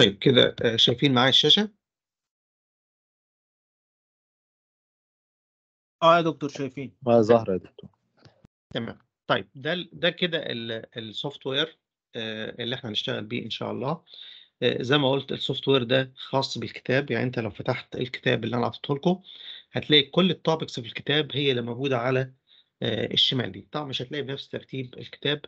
طيب كده آه، شايفين معايا الشاشة؟ اه يا دكتور شايفين اه ظاهرة يا دكتور تمام طيب ده ده كده السوفت وير آه، اللي احنا هنشتغل بيه ان شاء الله آه، زي ما قلت السوفت وير ده خاص بالكتاب يعني انت لو فتحت الكتاب اللي انا عطيته لكم هتلاقي كل التوبكس في الكتاب هي اللي موجوده على الشمال دي طبعا مش هتلاقي بنفس ترتيب الكتاب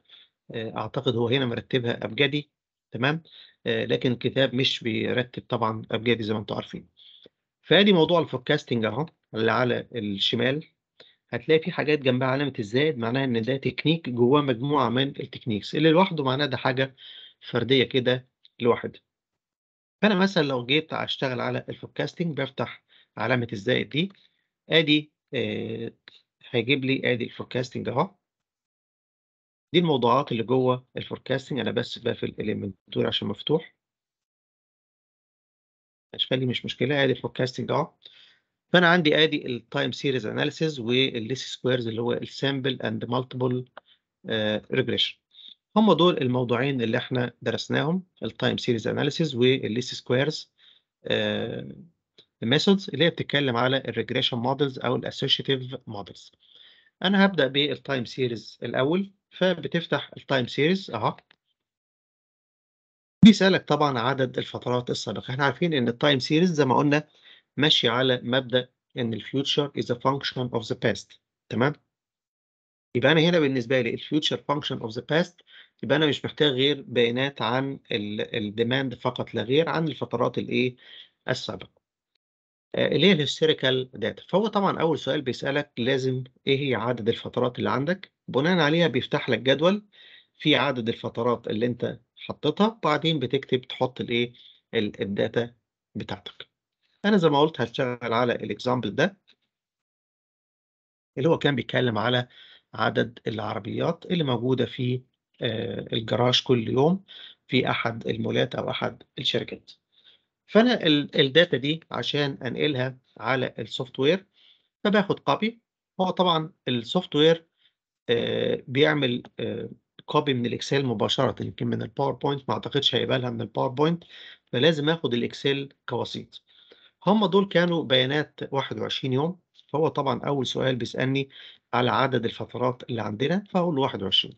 اعتقد هو هنا مرتبها ابجدي تمام آه، لكن الكتاب مش بيرتب طبعا ابجدي زي ما انتم عارفين فادي موضوع الفوركاستنج اهو اللي على الشمال هتلاقي في حاجات جنبها علامه الزائد معناها ان ده تكنيك جواه مجموعه من التكنيكس اللي لوحده معناه ده حاجه فرديه كده لوحدها فانا مثلا لو جيت اشتغل على الفوركاستنج بفتح علامه الزائد دي ادي آه، هيجيب لي ادي الفوركاستنج اهو دي الموضوعات اللي جوه الفوركاستنج انا بس بقفل الانفنتوري عشان مفتوح اشكالي مش مشكله ادي الفوركاستنج اهو فانا عندي ادي التايم سيريز اناليسيز والليس سكويرز اللي هو السامبل اند مالتيبل ريجريشن هم دول الموضوعين اللي احنا درسناهم التايم سيريز اناليسيز والليس سكويرز الميثودز اللي هي بتتكلم على الريجريشن مودلز او الاسوشيتيف مودلز انا هبدا بالتايم سيريز الاول فبتفتح التايم سيريز اهو بيسألك طبعا عدد الفترات السابقة احنا عارفين ان التايم سيريز زي ما قلنا ماشي على مبدأ ان الفيوتشر is a function of the past تمام يبقى انا هنا بالنسبة لي الفيوتشر function of the past يبقى انا مش محتاج غير بيانات عن الديماند فقط لا غير عن الفترات الايه السابقة آه، اللي هي الهيستوريكال داتا فهو طبعا اول سؤال بيسالك لازم ايه هي عدد الفترات اللي عندك بناء عليها بيفتح لك جدول في عدد الفترات اللي انت حطيتها بعدين بتكتب تحط الايه الداتا بتاعتك انا زي ما قلت هشتغل على الاكزامبل ده اللي هو كان بيتكلم على عدد العربيات اللي موجوده في آه، الجراج كل يوم في احد المولات او احد الشركات فانا الداتا دي عشان انقلها على السوفت وير فباخد كوبي هو طبعا السوفت وير آه، بيعمل كوبي آه، من الاكسل مباشره يمكن من الباوربوينت ما اعتقدش هيقبلها من الباوربوينت فلازم اخد الاكسل كوسيط هم دول كانوا بيانات 21 يوم فهو طبعا اول سؤال بيسالني على عدد الفترات اللي عندنا فاقول 21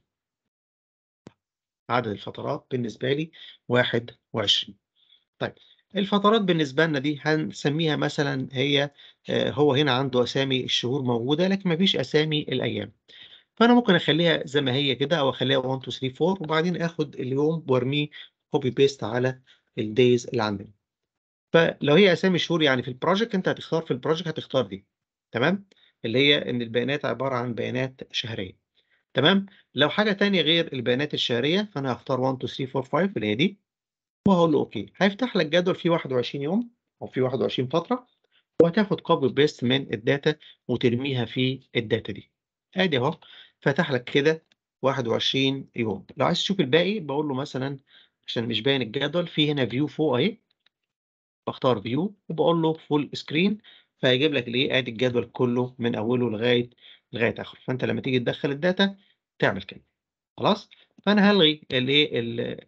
عدد الفترات بالنسبه لي 21 طيب الفترات بالنسبة لنا دي هنسميها مثلًا هي آه، هو هنا عنده أسامي الشهور موجودة، لكن ما فيش أسامي الأيام. فأنا ممكن أخلّيها زي ما هي كده أو أخلّيها 1، 2، 3، 4 وبعدين آخُد اليوم وارميه كوبي بيست على الدايز اللي عندنا. فلو هي أسامي شهور يعني في البروجكت أنت هتختار في البروجكت هتختار دي تمام، اللي هي إن البيانات عبارة عن بيانات شهرية تمام، لو حاجة تانية غير البيانات الشهرية فأنا هختار 1، 2، 3، 4، 5 اللي هي دي. وهقول له اوكي هيفتح لك جدول فيه 21 يوم او فيه 21 فتره وهتاخد كوبي بيست من الداتا وترميها في الداتا دي ادي اهو فتح لك كده 21 يوم لو عايز تشوف الباقي بقول له مثلا عشان مش باين الجدول في هنا فيو فوق اهي بختار فيو وبقول له فول سكرين فهيجيب لك الايه ادي الجدول كله من اوله لغايه لغايه اخره فانت لما تيجي تدخل الداتا تعمل كده خلاص فانا هلغي الايه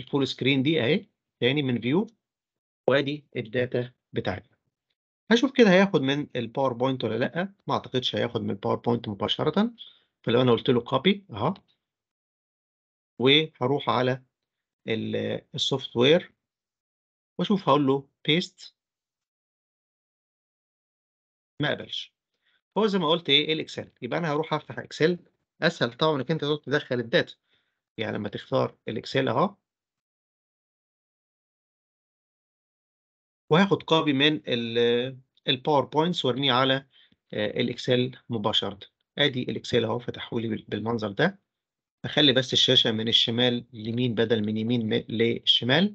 الفول سكرين دي اهي تاني من فيو وادي الداتا بتاعتنا هشوف كده هياخد من الباوربوينت ولا لا ما اعتقدش هياخد من الباوربوينت مباشره فلو انا قلت له كوبي اهو وهروح على السوفت وير واشوف هقول له بيست ما قبلش هو زي ما قلت ايه الاكسل يبقى انا هروح افتح اكسل اسهل طبعا انك انت تدخل الداتا يعني لما تختار الاكسل اهو وهاخد كوبي من الباوربوينتس وارميه على آه، الاكسل مباشره ادي الاكسل اهو فتحه لي بالمنظر ده اخلي بس الشاشه من الشمال لمين بدل من يمين للشمال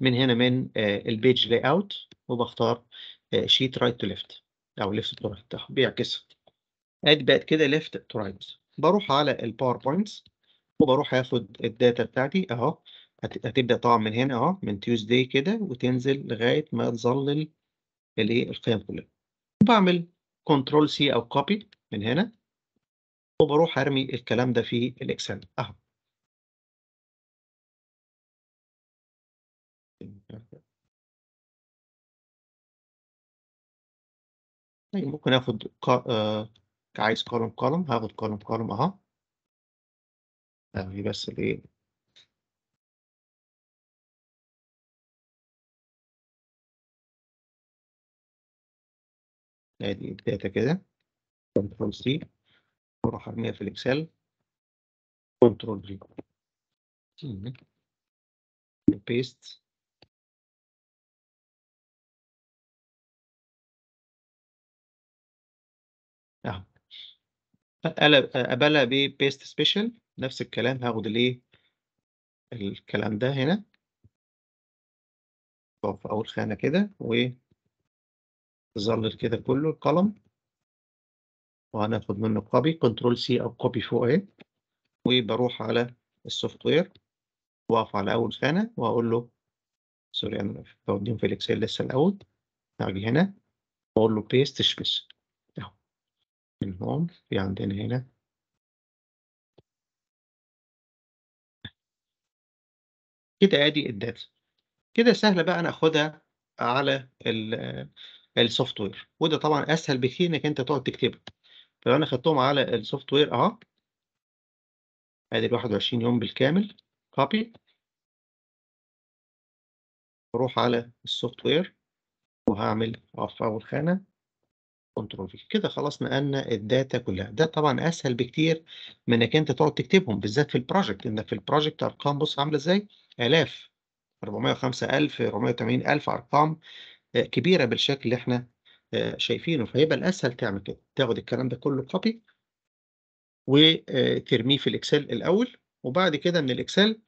من هنا من البيج لاي اوت وبختار شيت رايت تو ليفت او ليفت تو رايت بيعكسها ادي بقت كده ليفت تو رايت بروح على الباوربوينتس وبروح اخد الداتا بتاعتي اهو هتبدأ طبعًا من هنا أهو، من تيوزداي كده وتنزل لغاية ما تظلل الإيه، القيم كلها. بعمل كنترول C أو كوبي من هنا، وبروح أرمي الكلام ده في الإكسل أهو. طيب ممكن آخد كا آه، عايز كولوم column هاخد كولوم كولوم أهو. أرمي بس الإيه ادي الداتا كده كنترول سي واروح ارميها في الاكسل كنترول في بيست اهو قبلها ببيست سبيشال نفس الكلام هاخد الايه الكلام ده هنا في اول خانه كده و ظل كده كله القلم وهناخد منه كوبي كنترول سي او كوبي فوق اهي وبروح على السوفت وير واقف على اول خانه واقول له سوري انا بوديهم في الاكسل لسه الاول اجي هنا واقول له بيست شبس اهو من هون في عندنا هنا كده ادي الداتا كده سهله بقى ناخدها على على السوفت وير وده طبعا اسهل بكتير انك انت تقعد تكتبه فلو انا خدتهم على السوفت وير اهو ادي ال 21 يوم بالكامل كوبي اروح على السوفت وير وهعمل اوف اول خانه كنترول في كده خلاص نقلنا الداتا كلها ده طبعا اسهل بكتير من انك انت تقعد تكتبهم بالذات في البروجكت ان في البروجكت ارقام بص عامله ازاي الاف 405000 480000 ارقام كبيره بالشكل اللي احنا آه، شايفينه فيبقى الاسهل تعمل كده تاخد الكلام ده كله كوبي وترميه آه، في الاكسل الاول وبعد كده من الاكسل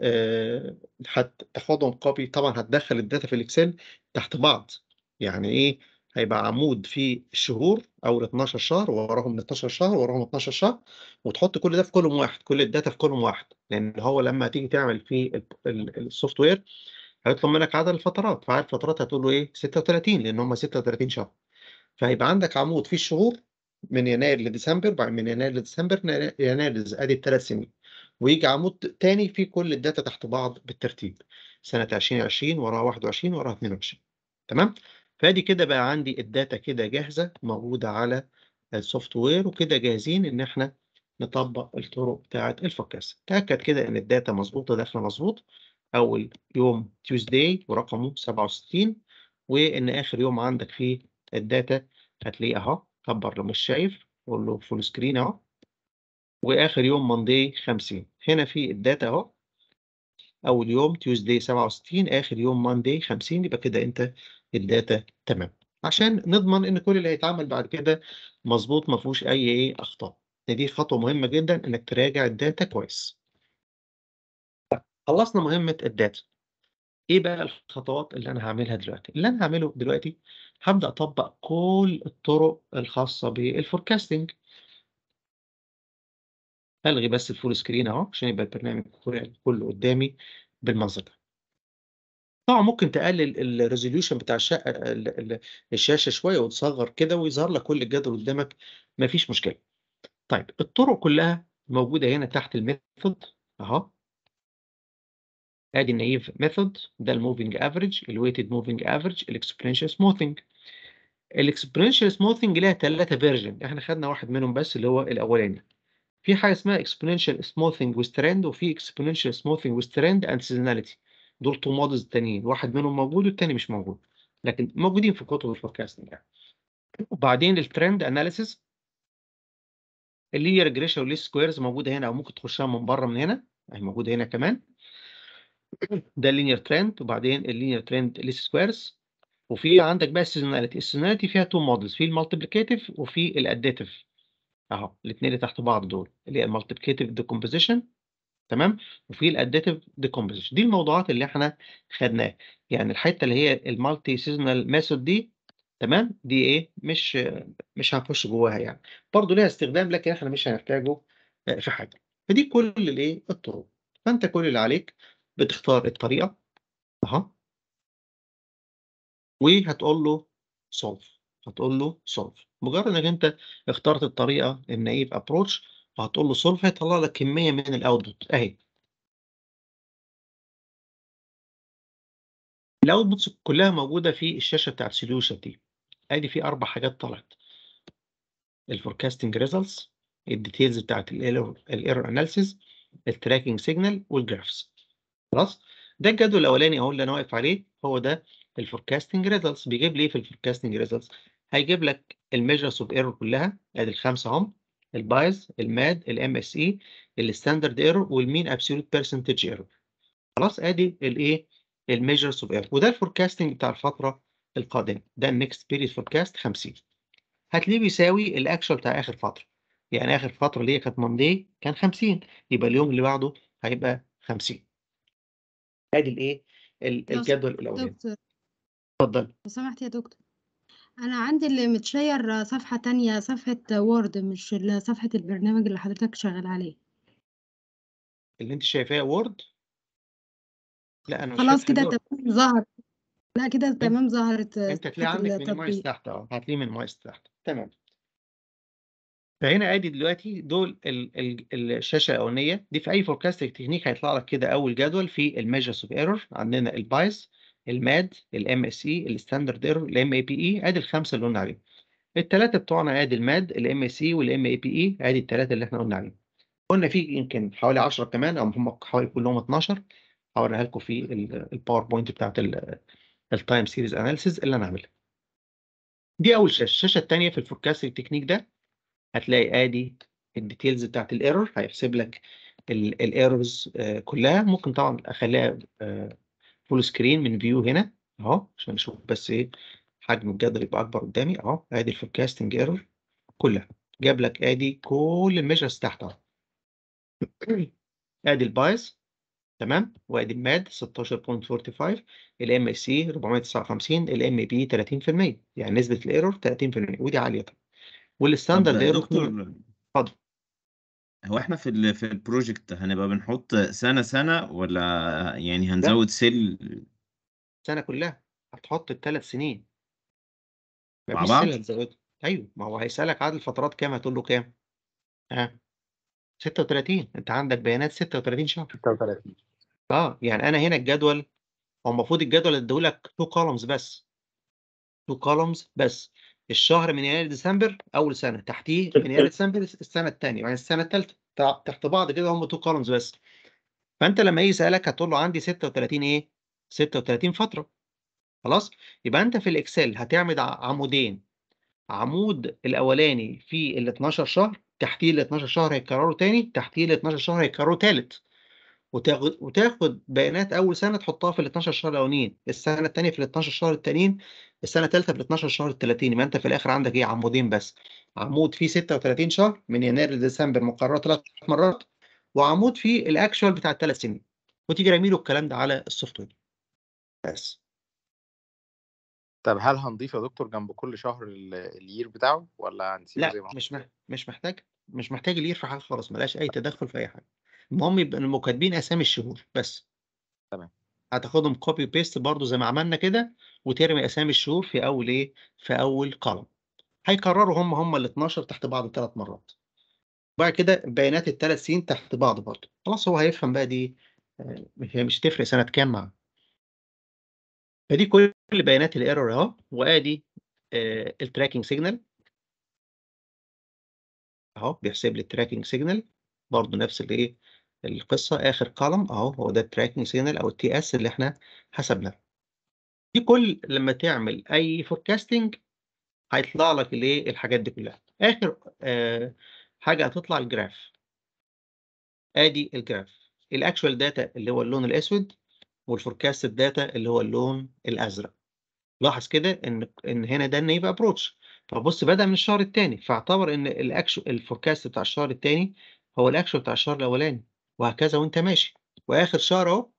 آه، هتاخدهم كوبي طبعا هتدخل الداتا في الاكسل تحت بعض يعني ايه هيبقى عمود في الشهور او 12 شهر وراهم 12 شهر وراهم 12 شهر وتحط كل ده في كولوم واحد كل الداتا في كولوم واحد لان هو لما تيجي تعمل في السوفت وير هيطلب منك عدد الفترات فعدد الفترات هتقول له ايه 36 لان هم 36 شهر فهيبقى عندك عمود فيه الشهور من يناير لديسمبر بعد من يناير لديسمبر يناير ادي الثلاث سنين ويجي عمود ثاني فيه كل الداتا تحت بعض بالترتيب سنه 2020 وراها 21 وراها 22 تمام فادي كده بقى عندي الداتا كده جاهزه موجوده على السوفت وير وكده جاهزين ان احنا نطبق الطرق بتاعه الفوكاس تاكد كده ان الداتا مظبوطه داخله مظبوط اول يوم تيوزداي ورقمه 67 وان اخر يوم عندك فيه الداتا هتلاقيه اهو كبر لو مش شايف قول له فول سكرين اهو واخر يوم مانداي 50 هنا في الداتا اهو اول يوم تيوزداي 67 اخر يوم مانداي 50 يبقى كده انت الداتا تمام عشان نضمن ان كل اللي هيتعمل بعد كده مظبوط ما فيهوش اي ايه اخطاء دي خطوه مهمه جدا انك تراجع الداتا كويس خلصنا مهمه الداتا ايه بقى الخطوات اللي انا هعملها دلوقتي اللي انا هعمله دلوقتي هبدا اطبق كل الطرق الخاصه بالفوركاستنج الغي بس الفول سكرين اهو عشان يبقى البرنامج كله قدامي بالمنظر ده طبعا ممكن تقلل الريزوليوشن بتاع الشقه الشاشه شويه وتصغر كده ويظهر لك كل الجدول قدامك مفيش مشكله طيب الطرق كلها موجوده هنا تحت الميثود اهو ادي النايف ميثود ده الموفينج افريج الويتد موفينج افريج الاكسبرينشال سموثنج الاكسبرينشال سموثنج ليها ثلاثه فيرجن احنا خدنا واحد منهم بس اللي هو الاولاني في حاجه اسمها اكسبرينشال سموثنج وستراند وفي اكسبرينشال سموثنج وستراند اند سيزوناليتي دول تو مودلز تانيين واحد منهم موجود والتاني مش موجود لكن موجودين في كتب الفوركاستنج يعني وبعدين الترند اناليسيس اللي هي ريجريشن والليست سكويرز موجوده هنا او ممكن تخشها من بره من هنا اهي موجوده هنا كمان ده اللينير ترند وبعدين اللينير ترند ليس سكويرز وفي عندك بقى السيزوناليتي السيزوناليتي فيها تو مودلز في المالتيبليكاتيف وفي الاديتيف اهو الاثنين اللي تحت بعض دول اللي هي المالتيبليكاتيف ديكومبوزيشن تمام وفي الاديتيف ديكومبوزيشن دي الموضوعات اللي احنا خدناها يعني الحته اللي هي المالتي سيزونال ميثود دي تمام دي ايه مش مش هنخش جواها يعني برضه ليها استخدام لكن احنا مش هنحتاجه آه، في حاجه فدي كل الايه الطرق فانت كل اللي عليك بتختار الطريقه اها وهتقول له solve هتقول له solve مجرد انك انت اخترت الطريقه النايف ابروتش وهتقول له solve هيطلع لك كميه من الاوتبوت اهي الاوتبوتس كلها موجوده في الشاشه بتاعت سوليوشن دي ادي في اربع حاجات طلعت الفوركاستنج ريزلتس الديتيلز بتاعت الايرور اناليسيز التراكنج سيجنال والجرافز خلاص ده الجدول الاولاني اهو اللي انا واقف عليه هو ده الفوركاستنج ريزلتس بيجيب لي ايه في الفوركاستنج ريزلتس هيجيب لك الميجرز اوف ايرور كلها ادي الخمسه اهم البايز الماد الام اس اي الستاندرد ايرور والمين ابسولوت بيرسنتج ايرور خلاص ادي الايه الميجرز اوف ايرور وده الفوركاستنج بتاع الفتره القادمه ده النكست بيريد فوركاست 50 هتلاقيه بيساوي الاكشوال بتاع اخر فتره يعني اخر فتره اللي هي كانت ماندي كان 50 يبقى اليوم اللي بعده هيبقى 50 ادي الايه الجدول الاولاني اتفضل لو سمحت يا دكتور انا عندي اللي متشير صفحه تانية صفحه وورد مش صفحه البرنامج اللي حضرتك شغال عليه اللي انت شايفاه وورد لا انا خلاص كده تمام ظهر لا كده تمام ظهرت انت هتلاقي عندك من مايس تحت اه هتلاقيه من مايس تحت تمام فهنا ادي دلوقتي دول الـ الـ الشاشه الاولانيه دي في اي فوركاستنج تكنيك هيطلع لك كده اول جدول في الميجرز اوف ايرور عندنا البايس الماد الام اس اي الستاندرد ايرور الام اي بي اي ادي الخمسه اللي قلنا عليهم الثلاثه بتوعنا ادي الماد الام اس اي e والام اي بي اي e. ادي الثلاثه اللي احنا قلنا عليهم قلنا في يمكن حوالي 10 كمان او هم حوالي كلهم 12 هوريها لكم في الباوربوينت بتاعت التايم سيريز اناليسيز اللي انا عاملها دي اول شاشه الشاشه الثانيه في الفوركاستنج تكنيك ده هتلاقي ادي الديتيلز بتاعت الايرور هيحسب لك الايرورز آه، كلها ممكن طبعا اخليها فول آه، سكرين من فيو هنا اهو عشان نشوف بس ايه حجم الجدول يبقى اكبر قدامي اهو ادي الفوركاستنج ايرور كلها جاب لك ادي كل الميجرز تحت اهو ادي البايس تمام وادي الماد 16.45 الام اس سي 459 الام بي 30% يعني نسبه الايرور 30% ودي عاليه طبعا والستاندرد يا دكتور اتفضل هو احنا في الـ في البروجكت هنبقى بنحط سنه سنه ولا يعني هنزود سيل سنه كلها هتحط الثلاث سنين مع بعض ايوه ما هو هيسالك عدد الفترات كام هتقول له كام ها 36 انت عندك بيانات 36 شهر 36 اه يعني انا هنا الجدول هو المفروض الجدول اديهولك تو كولمز بس تو كولمز بس الشهر من يناير ديسمبر اول سنه تحتيه من يناير ديسمبر السنه الثانيه وبعدين يعني السنه الثالثه تحت بعض كده هم تو كولمز بس فانت لما يجي يسالك هتقول له عندي 36 ايه 36 فتره خلاص يبقى انت في الاكسل هتعمل عمودين عمود الاولاني في ال 12 شهر تحتيه ال 12 شهر هيتكرروا تاني تحتيه ال 12 شهر هيتكرروا تالت وتاخد وتاخد بيانات اول سنه تحطها في ال 12 شهر الاولانيين السنه الثانيه في ال 12 شهر التانيين السنه الثالثه ب 12 شهر ال 30 يبقى انت في الاخر عندك ايه عمودين بس عمود فيه 36 شهر من يناير لديسمبر مقرره ثلاث مرات وعمود فيه الاكشوال بتاع الثلاث سنين وتيجي رامي له الكلام ده على السوفت وير بس طب هل هنضيف يا دكتور جنب كل شهر الير بتاعه ولا هنسيبه لا زي ما مش مش محتاج مش محتاج الير في حاجه خالص ملهاش اي تدخل في اي حاجه المهم يبقى المكاتبين اسامي الشهور بس تمام هتاخدهم كوبي بيست برضو زي ما عملنا كده وترمي اسامي الشهور في اول ايه في اول قلم هيكرروا هم هم ال 12 تحت بعض ثلاث مرات بعد كده بيانات الثلاث سنين تحت بعض برضو خلاص هو هيفهم بقى دي آه، هي مش هتفرق سنه كام معاه فدي كل بيانات الايرور اهو وادي التراكنج آه، سيجنال اهو بيحسب لي التراكنج سيجنال برضه نفس الايه القصه اخر قلم اهو هو ده التراكنج سيجنال او التي اس اللي احنا حسبناه دي كل لما تعمل اي فوركاستنج هيطلع لك الايه الحاجات دي كلها اخر آه حاجه هتطلع الجراف ادي الجراف الاكشوال داتا اللي هو اللون الاسود والفوركاست داتا اللي هو اللون الازرق لاحظ كده ان ان هنا ده النيف ابروتش فبص بدا من الشهر الثاني فاعتبر ان الاكشوال الفوركاست بتاع الشهر الثاني هو الاكشوال بتاع الشهر الاولاني وهكذا وانت ماشي واخر شهر اهو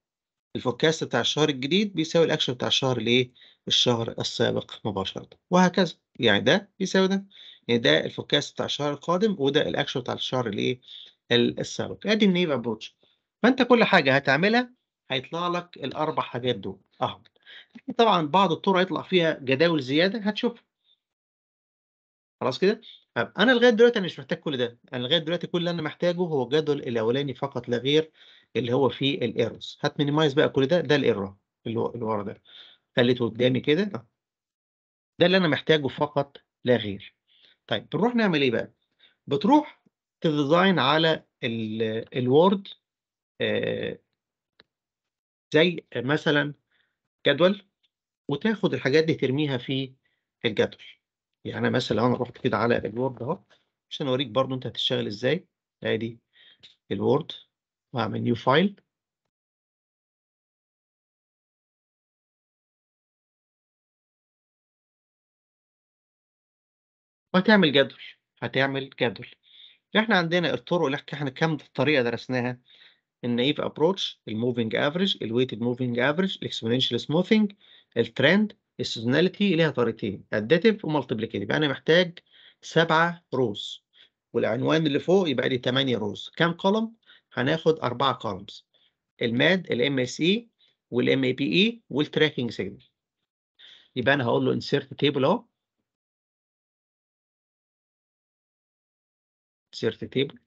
الفوركاست بتاع الشهر الجديد بيساوي الاكشن بتاع الشهر الايه الشهر السابق مباشره وهكذا يعني ده بيساوي ده يعني ده الفوركاست بتاع الشهر القادم وده الاكشن بتاع الشهر الايه السابق ادي النيف ابروتش فانت كل حاجه هتعملها هيطلع لك الاربع حاجات دول اهو طبعا بعض الطرق هيطلع فيها جداول زياده هتشوفها خلاص كده طيب انا لغايه دلوقتي انا مش محتاج كل ده انا لغايه دلوقتي كل اللي انا محتاجه هو الجدول الاولاني فقط لا غير اللي هو فيه الايرورز مينيمايز بقى كل ده ده الايرور اللي هو اللي ورا ده خليته قدامي كده ده اللي انا محتاجه فقط لا غير طيب بنروح نعمل ايه بقى بتروح تديزاين على الوورد آه، زي مثلا جدول وتاخد الحاجات دي ترميها في الجدول يعني مثلا لو انا رحت كده على الوورد اهو عشان اوريك برضو انت هتشتغل ازاي ادي الوورد واعمل نيو فايل وهتعمل جدول هتعمل جدول احنا عندنا الطرق اللي احنا كام طريقه درسناها النايف ابروتش الموفينج افريج الويتد موفينج افريج الاكسبوننشال سموثينج الترند السيزوناليتي ليها طريقتين اداتيف ومالتيبليكاتيف انا محتاج سبعة روز والعنوان اللي فوق يبقى لي 8 روز كام كولوم هناخد أربعة كولومز الماد الام اس اي والام اي بي اي والتراكنج سيجنال يبقى انا هقول له انسيرت تيبل اهو انسيرت تيبل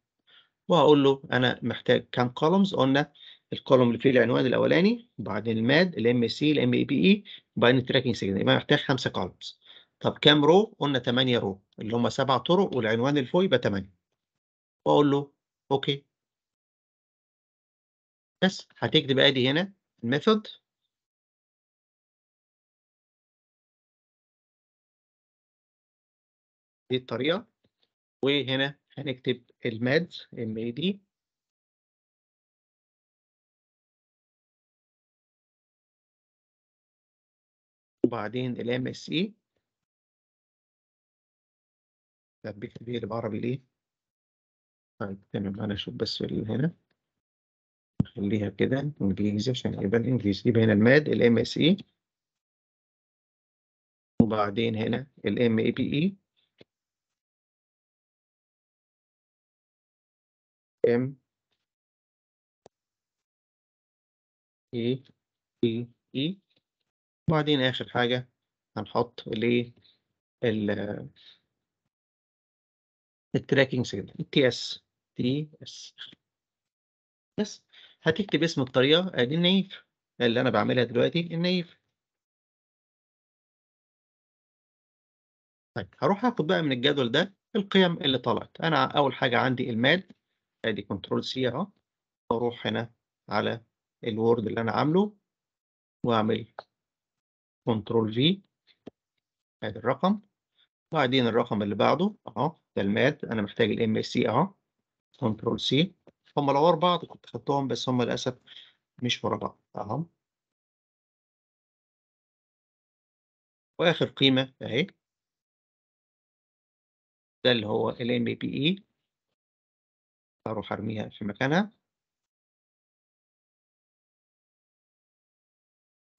وهقول له انا محتاج كام كولومز قلنا الكولوم اللي فيه العنوان الاولاني وبعدين الماد الام اس سي الام اي بي اي باين تراكنج سيجنال يبقى محتاج خمسه كولمز طب كام رو؟ قلنا 8 رو اللي هم سبع طرق والعنوان اللي فوق يبقى 8 واقول له اوكي بس هتكتب ادي هنا الميثود دي الطريقه وهنا هنكتب الماد ام اي دي وبعدين ال MSE ده طب بعربي إيه ليه؟ طيب تمام انا اشوف بس هنا نخليها كده انجليزي عشان يبقى الانجليزي يبقى هنا الماد ال MSE وبعدين هنا ال MAPE M اي E E وبعدين آخر حاجة هنحط ليه ال التراكنج سيجنال التي اس تي اس بس هتكتب اسم الطريقة ادي آه، النيف اللي انا بعملها دلوقتي النيف طيب هروح آخد بقى من الجدول ده القيم اللي طلعت انا اول حاجة عندي الماد ادي كنترول سي اهو واروح هنا على الوورد اللي انا عامله واعمل كنترول في ادي الرقم وبعدين الرقم اللي بعده اهو ده الماد انا محتاج الام اس سي اهو كنترول سي هم لو ورا بعض كنت خدتهم بس هم للاسف مش ورا بعض اهو واخر قيمه اهي ده اللي هو الام ام بي اي اروح ارميها في مكانها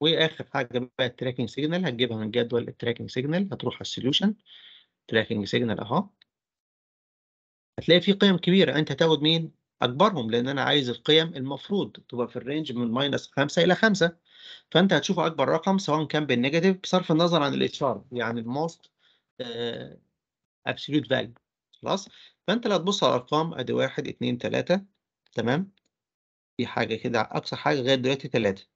واخر حاجه بقى التراكنج سيجنال هتجيبها من جدول التراكنج سيجنال هتروح على السوليوشن تراكنج سيجنال اهو هتلاقي في قيم كبيره انت هتاخد مين اكبرهم لان انا عايز القيم المفروض تبقى في الرينج من ماينس 5 الى 5 فانت هتشوف اكبر رقم سواء كان بالنيجاتيف بصرف النظر عن الاتش ار يعني الموست ابسولوت فاليو خلاص فانت لو هتبص على الارقام ادي 1 2 3 تمام في حاجه كده اقصى حاجه لغايه دلوقتي 3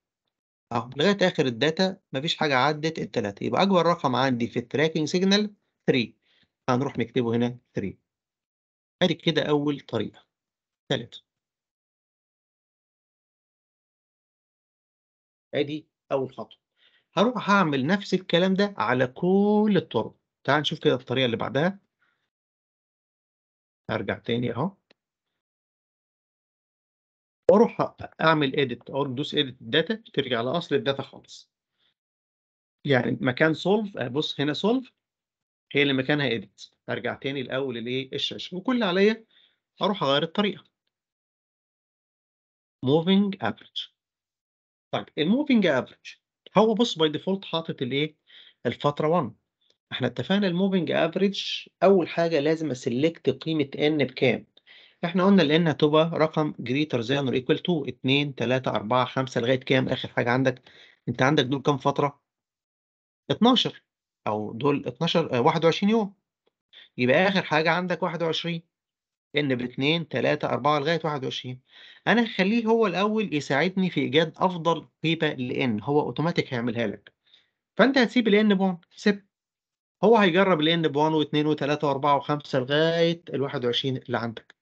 أهو لغاية آخر الداتا مفيش حاجة عدت الثلاثه يبقى أكبر رقم عندي في التراكنج سيجنال 3 هنروح نكتبه هنا 3 أدي كده أول طريقة ثالث أدي أول خطوة هروح هعمل نفس الكلام ده على كل الطرق تعال نشوف كده الطريقة اللي بعدها ارجع تاني أهو واروح اعمل ايديت او ادوس ايديت الداتا ترجع لاصل الداتا خالص يعني مكان سولف ابص هنا سولف هي اللي مكانها ايديت ارجع تاني الاول الايه الشاشه وكل اللي عليا اروح اغير الطريقه موفينج افريج طيب الموفينج افريج هو بص باي ديفولت حاطط الايه الفتره 1 احنا اتفقنا الموفينج افريج اول حاجه لازم اسلكت قيمه ان بكام إحنا قلنا لأن هتبقى رقم جريتر than or ايكوال تو 2 3 4 5 لغاية كام آخر حاجة عندك؟ أنت عندك دول كام فترة؟ 12 أو دول 12 آه 21 يوم يبقى آخر حاجة عندك 21 ان ب 2 3 4 لغايه 21 انا هخليه هو الاول يساعدني في ايجاد افضل قيمه لان هو اوتوماتيك هيعملها لك فانت هتسيب الان ب 1 سيب هو هيجرب الان ب 1 و2 و3 و4 و5 لغايه ال 21 اللي عندك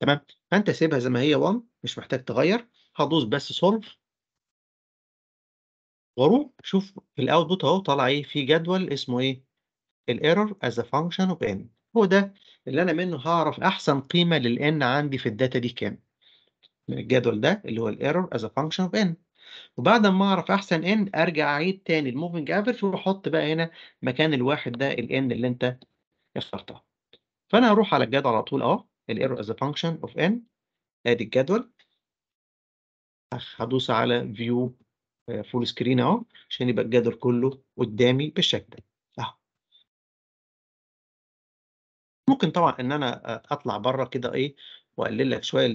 تمام فانت سيبها زي ما هي 1 مش محتاج تغير هدوس بس سولف واروح شوف الاوتبوت اهو طالع ايه في جدول اسمه ايه الايرور از ا فانكشن اوف ان هو ده اللي انا منه هعرف احسن قيمه للان عندي في الداتا دي كام من الجدول ده اللي هو الايرور از ا فانكشن اوف ان وبعد ما اعرف احسن ان ارجع اعيد تاني الموفنج افريج واحط بقى هنا مكان الواحد ده الان اللي انت اخترتها فانا هروح على الجدول على طول اهو الايرور از فانكشن اوف ان ادي الجدول هدوس على فيو فول سكرين اهو عشان يبقى الجدول كله قدامي بالشكل ده اهو ممكن طبعا ان انا آه، اطلع بره كده ايه واقلل لك شويه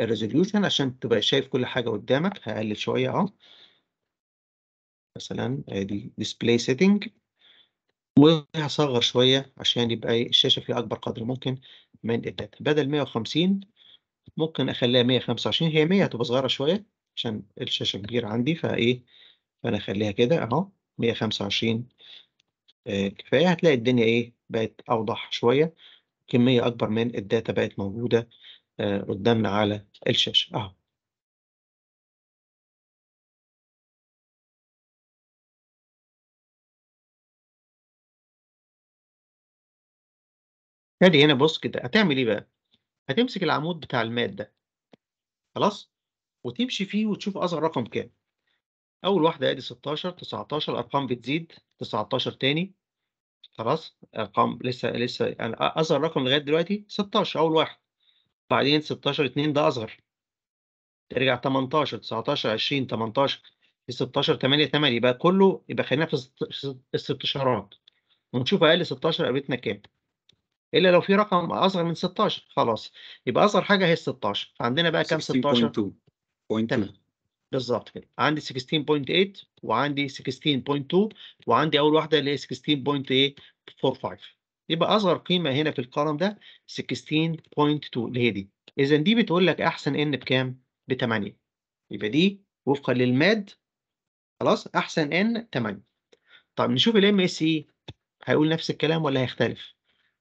الريزوليوشن آه، عشان تبقى شايف كل حاجه قدامك هقلل شويه اهو مثلا ادي ديسبلاي سيتنج وهصغر شويه عشان يبقى إيه، الشاشه فيها اكبر قدر ممكن من الداتا بدل 150 ممكن اخليها 125 هي 100 هتبقى صغيره شويه عشان الشاشه كبيره عندي فايه فانا اخليها كده اهو 125 آه، كفايه هتلاقي الدنيا ايه بقت اوضح شويه كميه اكبر من الداتا بقت موجوده آه، قدامنا على الشاشه اهو ادي هنا بص كده هتعمل ايه بقى هتمسك العمود بتاع الماد ده خلاص وتمشي فيه وتشوف اصغر رقم كام اول واحده ادي 16 19 ارقام بتزيد 19 تاني خلاص ارقام لسه لسه يعني اصغر رقم لغايه دلوقتي 16 اول واحد بعدين 16 2 ده اصغر ترجع 18 19 20 18 16 8 8 يبقى كله يبقى خلينا في الست الستاشرات ونشوف اقل 16 قابلتنا كام الا لو في رقم اصغر من 16 خلاص يبقى اصغر حاجه هي 16 عندنا بقى كام 16 16.2 بالظبط كده عندي 16.8 وعندي 16.2 وعندي اول واحده اللي هي 16.45 إيه؟ يبقى اصغر قيمه هنا في القلم ده 16.2 اللي هي دي اذا دي بتقول لك احسن ان بكام ب 8 يبقى دي وفقا للماد خلاص احسن ان 8 طب نشوف الام اس اي هيقول نفس الكلام ولا هيختلف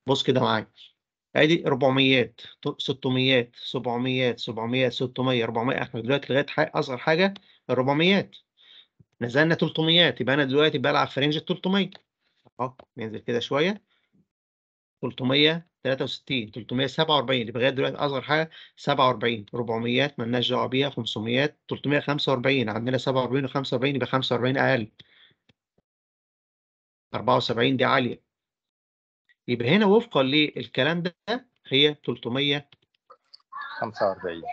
بص كده معايا ادي 400 600 700 700 600 400 احنا دلوقتي لغايه اصغر حاجه ال 400 نزلنا 300 يبقى انا دلوقتي بلعب في رينج ال 300 اهو ننزل كده شويه 363 347 يبقى لغايه دلوقتي اصغر حاجه 47 400 مالناش دعوه بيها 500 345 عندنا 47 و45 يبقى 45 اقل 74 دي عاليه يبقى هنا وفقا للكلام ده هي 345 45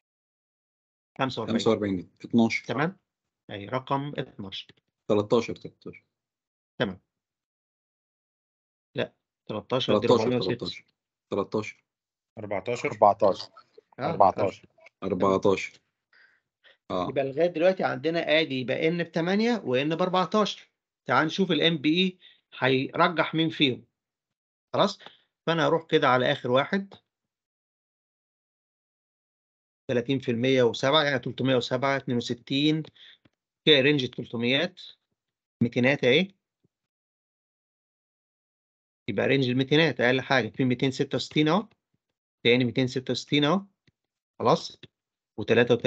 45 12 تمام اي رقم 12 13 13 تمام لا 13 13 13 13 14 14 14 14 اه يبقى لغايه دلوقتي عندنا ادي يبقى ان ب 8 وان ب 14 تعال نشوف الام بي اي e هيرجح مين فيهم خلاص فانا هروح كده على اخر واحد 30% و7 يعني 307 62 كده رينج 300 200 اهي يبقى رينج الميتينات اقل حاجه في 266 اهو تاني 266 اهو خلاص و83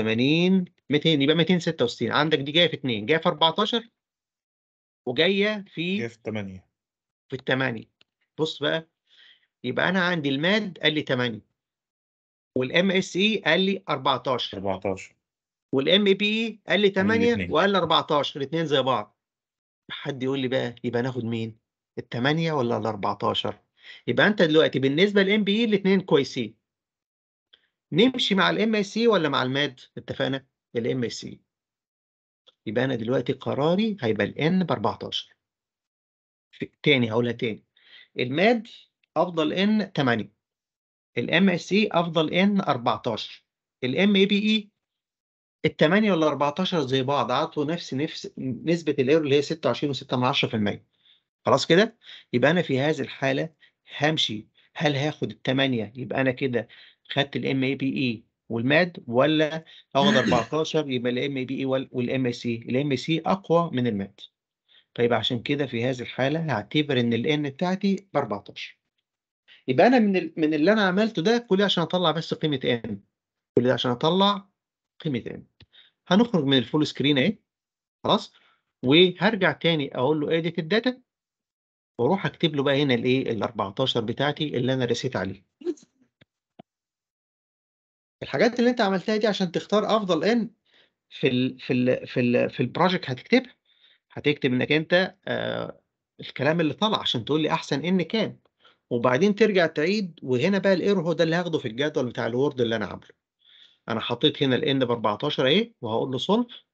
200 يبقى 266 عندك دي جايه في 2 جايه في 14 وجايه في جايه في 8 في 8 بص بقى يبقى انا عندي الماد قال لي 8 والام اس اي قال لي 14 14 والام بي اي قال لي 8 وقال لي 14 الاثنين زي بعض حد يقول لي بقى يبقى ناخد مين ال 8 ولا ال 14 يبقى انت دلوقتي بالنسبه للام بي اي e الاثنين كويسين نمشي مع الام اس اي e ولا مع الماد اتفقنا الام اس اي e. يبقى انا دلوقتي قراري هيبقى الان ب 14 تاني هقولها تاني الماد افضل ان 8 الام اس اي افضل ان 14 الام اي بي اي ال 8 وال 14 زي بعض عطوا نفس نفس نسبه الايرور اللي هي 26.6% خلاص كده يبقى انا في هذه الحاله همشي هل هاخد ال 8 يبقى انا كده خدت الام اي بي اي والماد ولا اخد 14 يبقى الام اي بي اي e والام اي الام اي اقوى من الماد طيب عشان كده في هذه الحالة هعتبر إن ال n بتاعتي ب 14 يبقى أنا من من اللي أنا عملته ده كل ده عشان أطلع بس قيمة n كل ده عشان أطلع قيمة n هنخرج من الفول سكرين أهي خلاص وهرجع تاني أقول له إيديت الداتا واروح اكتب له بقى هنا الايه ال 14 بتاعتي اللي انا رسيت عليه الحاجات اللي انت عملتها دي عشان تختار افضل ان في الـ في الـ في الـ في البروجكت هتكتبها هتكتب انك انت آه الكلام اللي طلع عشان تقول لي احسن ان كان وبعدين ترجع تعيد وهنا بقى الاير هو ده اللي هاخده في الجدول بتاع الوورد اللي انا عامله انا حطيت هنا الان ب 14 اهي وهقول له صلف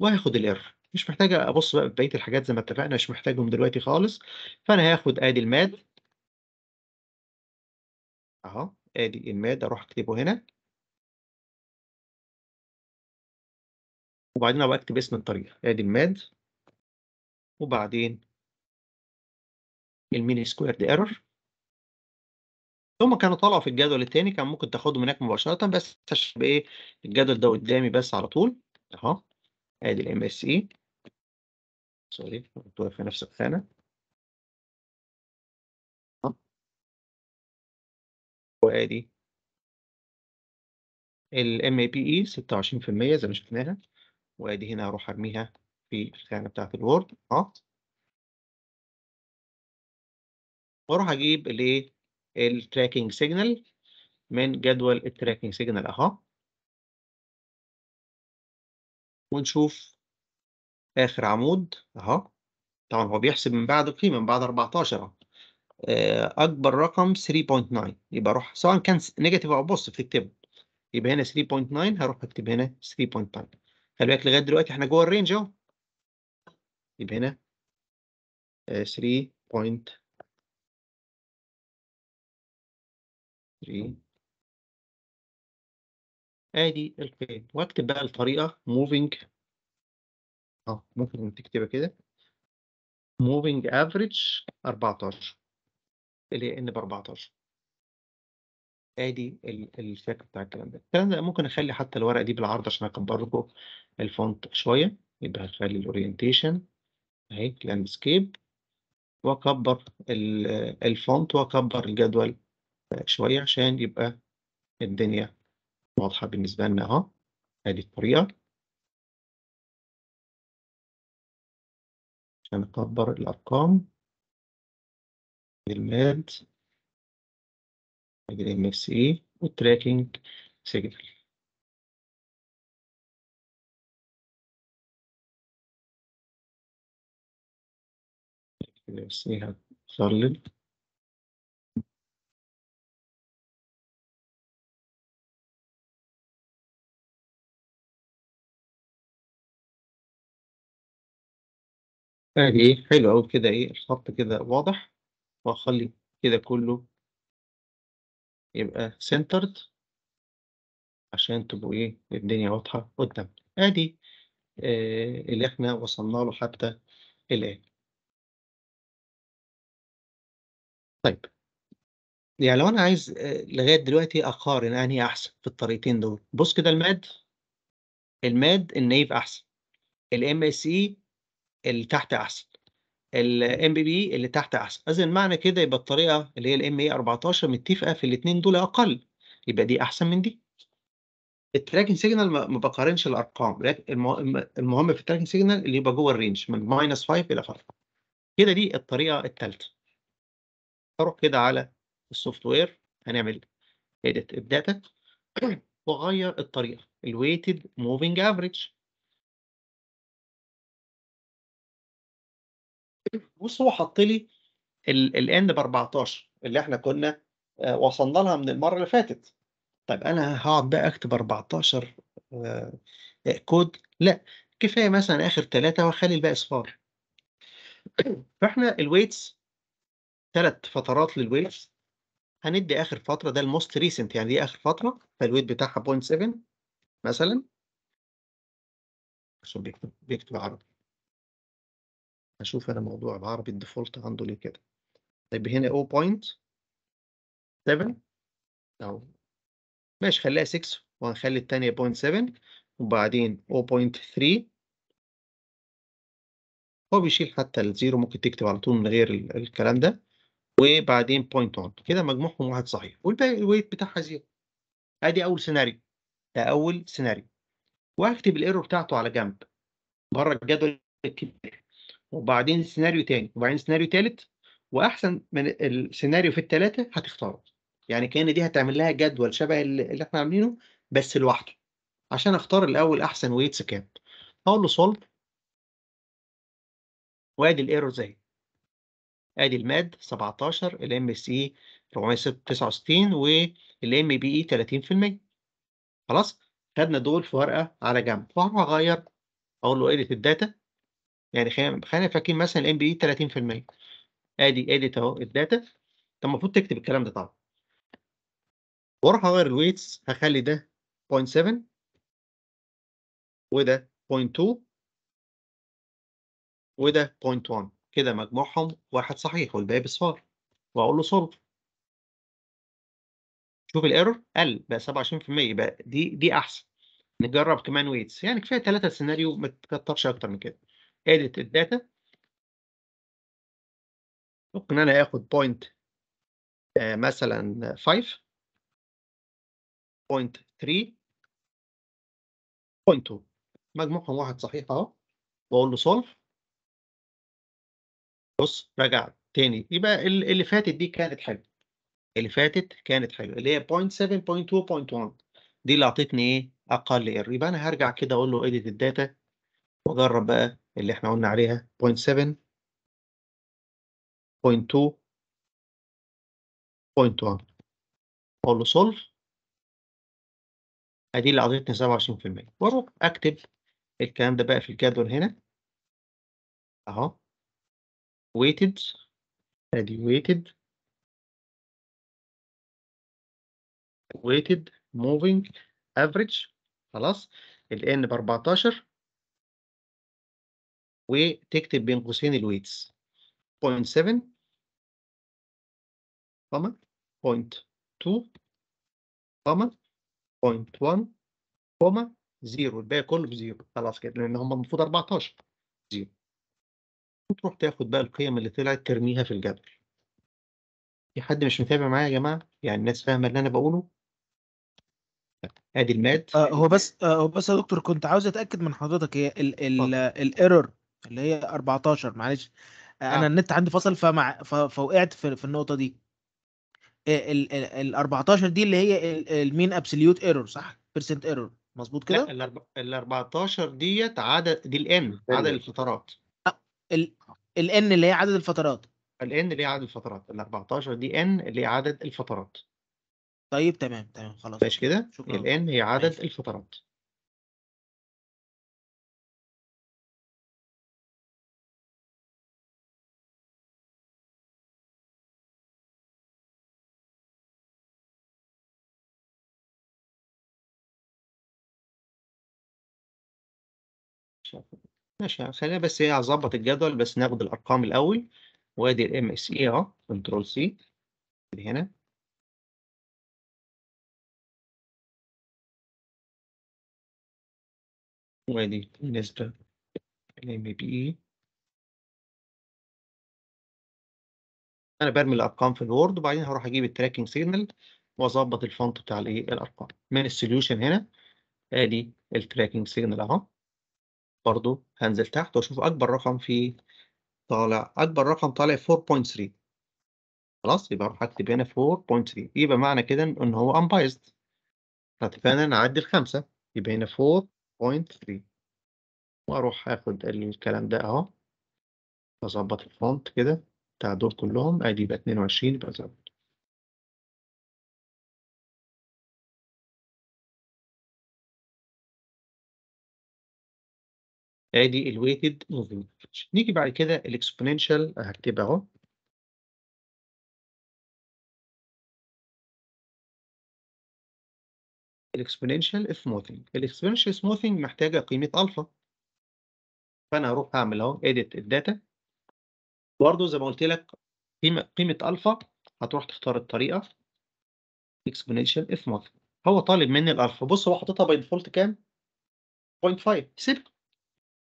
وهاخد الاير مش محتاج ابص بقى بقيه الحاجات زي ما اتفقنا مش محتاجهم دلوقتي خالص فانا هاخد ادي الماد اهو ادي الماد اروح اكتبه هنا وبعدين ابقى اكتب اسم الطريقه ادي الماد وبعدين المين سكويرد ايرور ثم كانوا طلعوا في الجدول الثاني كان ممكن تاخدهم هناك مباشره بس عشان ايه الجدول ده قدامي بس على طول اهو ادي الام اس اي e. سوري كنت واقف في نفس الخانه وادي بي MAPE 26% زي ما شفناها وادي هنا اروح ارميها في الخانه بتاعت الوورد اه واروح اجيب الايه التراكنج سيجنال من جدول التراكنج سيجنال اهو ونشوف اخر عمود اهو طبعا هو بيحسب من بعد القيمه من بعد 14 آه، اكبر رقم 3.9 يبقى اروح سواء كان نيجاتيف او بوزيتيف تكتبه يبقى هنا 3.9 هروح اكتب هنا 3.9 خلي بالك لغايه دلوقتي احنا جوه الرينج اهو يبقى هنا 3.3 آه، ادي القيم واكتب بقى الطريقه موفينج اه ممكن تكتبها كده موفينج افريج 14 اللي هي ان ب 14 ادي الشكل بتاع الكلام ده الكلام ده ممكن اخلي حتى الورقه دي بالعرض عشان اكبر لكم الفونت شويه يبقى هخلي الاورينتيشن اهي لاندسكيب واكبر الفونت واكبر الجدول شويه عشان يبقى الدنيا واضحه بالنسبه لنا اهو ادي الطريقه عشان اكبر الارقام الماد الام اس اي والتراكنج سيجنال بس ايه ايه حلو قوي كده ايه الخط كده واضح واخلي كده كله يبقى centered عشان تبقوا ايه الدنيا واضحة قدام ادي آه اللي احنا وصلنا له حتى الان طيب يعني لو انا عايز آه، لغاية دلوقتي اقارن انهي احسن في الطريقتين دول بص كده الماد الماد النيف احسن الام اس اي e اللي تحت احسن الام بي بي اللي تحت احسن اذا معنى كده يبقى الطريقه اللي هي الام اي 14 متفقه في الاثنين دول اقل يبقى دي احسن من دي التراكن سيجنال ما بقارنش الارقام المهم في التراكن سيجنال اللي يبقى جوه الرينج من ماينس 5 الى 5 كده دي الطريقه الثالثه اروح كده على السوفت وير هنعمل اديت الداتا واغير الطريقه الويتد موفينج افريج بص هو حط لي الان ب 14 اللي احنا كنا آه، وصلنا لها من المره اللي فاتت طيب انا هقعد بقى اكتب 14 كود آه، آه، لا كفايه مثلا اخر ثلاثه واخلي الباقي اصفار فاحنا الويتس ثلاث فترات للويتس هندي اخر فتره ده الموست ريسنت يعني دي اخر فتره فالويت بتاعها 0.7 مثلا عشان بيكتب بيكتب عربي هشوف انا موضوع العربي الديفولت عنده ليه كده طيب هنا 0.7 او ماشي خليها 6 وهنخلي الثانيه 0.7 وبعدين 0.3 هو بيشيل حتى الزيرو ممكن تكتب على طول من غير الكلام ده وبعدين 0.1 كده مجموعهم واحد صحيح والباقي الويت بتاعها زيرو ادي اول سيناريو ده اول سيناريو وهكتب الايرور بتاعته على جنب بره الجدول الكبير وبعدين سيناريو تاني وبعدين سيناريو تالت واحسن من السيناريو في الثلاثه هتختاره يعني كان دي هتعمل لها جدول شبه اللي احنا عاملينه بس لوحده عشان اختار الاول احسن ويتس كام هقول له سولف وادي الايرور زي ادي الماد 17 الام اس اي 469 والام بي اي 30% خلاص خدنا دول في ورقه على جنب وهروح اغير اقول له اديت الداتا يعني خلينا خلينا فاكرين مثلا الام بي 30% ادي اديت اهو الداتا طب المفروض تكتب الكلام ده طبعا واروح اغير الويتس هخلي ده 0.7 وده 0.2 وده 0.1 كده مجموعهم واحد صحيح والباقي بصفار واقول له صرف شوف الايرور قل بقى 27% يبقى دي دي احسن نجرب كمان ويتس يعني كفايه ثلاثه سيناريو ما تكترش اكتر من كده edit الداتا ممكن انا اخد point آه مثلا 5 point 3 point 2 مجموعهم واحد صحيح اهو واقول له solve بص رجع تاني يبقى اللي فاتت دي كانت حلوه اللي فاتت كانت حلوه اللي هي 0.7.2.1 دي اللي اعطتني ايه اقل ايرور يبقى انا هرجع كده اقول له اديت الداتا واجرب بقى اللي احنا قلنا عليها 0.7 0.2 0.3 اقول له solve ادي اللي عطيتني 27% واروح اكتب الكلام ده بقى في الجدول هنا اهو weighted ادي ويتد ويتد moving average خلاص ال n ب 14 وتكتب بين قوسين الويتس 0.7 0.2 قمة 0.1 0 الباقي كله بزيرو خلاص كده لان هم المفروض 14 0 وتروح تاخد بقى القيم اللي طلعت ترميها في الجدول في حد مش متابع معايا يا جماعه يعني الناس فاهمه اللي انا بقوله ادي الماد آه هو بس آه هو بس يا دكتور كنت عاوز اتاكد من حضرتك هي الايرور اللي هي 14 معلش آه، انا آه. النت عندي فصل فمع فوقعت في, في النقطه دي آه، ال, ال, ال 14 دي اللي هي المين ابسوليوت ايرور صح بيرسنت ايرور مظبوط كده لا ال 14 ديت عدد دي الان عدد الفترات الان آه، اللي هي عدد الفترات الان اللي هي عدد الفترات ال 14 دي ان اللي هي عدد الفترات طيب تمام تمام خلاص ماشي كده الان هي عدد ماشي. الفترات ماشي خلينا بس ايه اظبط الجدول بس ناخد الارقام الاول وادي الام اس اي اهو كنترول سي هنا وادي بالنسبه للام بي اي انا برمي الارقام في الوورد وبعدين هروح اجيب التراكنج سيجنال واظبط الفونت بتاع الايه الارقام من السوليوشن هنا ادي التراكنج سيجنال اهو برضو هنزل تحت واشوف اكبر رقم في طالع اكبر رقم طالع 4.3 خلاص يبقى اروح اكتب هنا 4.3 يبقى معنى كده ان هو unbiased اتفقنا نعدي الخمسة يبقى هنا 4.3 واروح اخد الكلام ده اهو اظبط الفونت كده بتاع دول كلهم ادي يبقى 22 يبقى ظبط ادي الويتد موفمنت نيجي بعد كده الاكسبوننشال هكتبها اهو الاكسبوننشال سموثنج الاكسبوننشال سموثنج محتاجه قيمه الفا فانا هروح اعمل اهو اديت الداتا برضه زي ما قلت لك قيمه قيمه الفا هتروح تختار الطريقه اكسبوننشال سموثنج هو طالب مني الالفا بص هو حاططها باي ديفولت كام 0.5 سيبك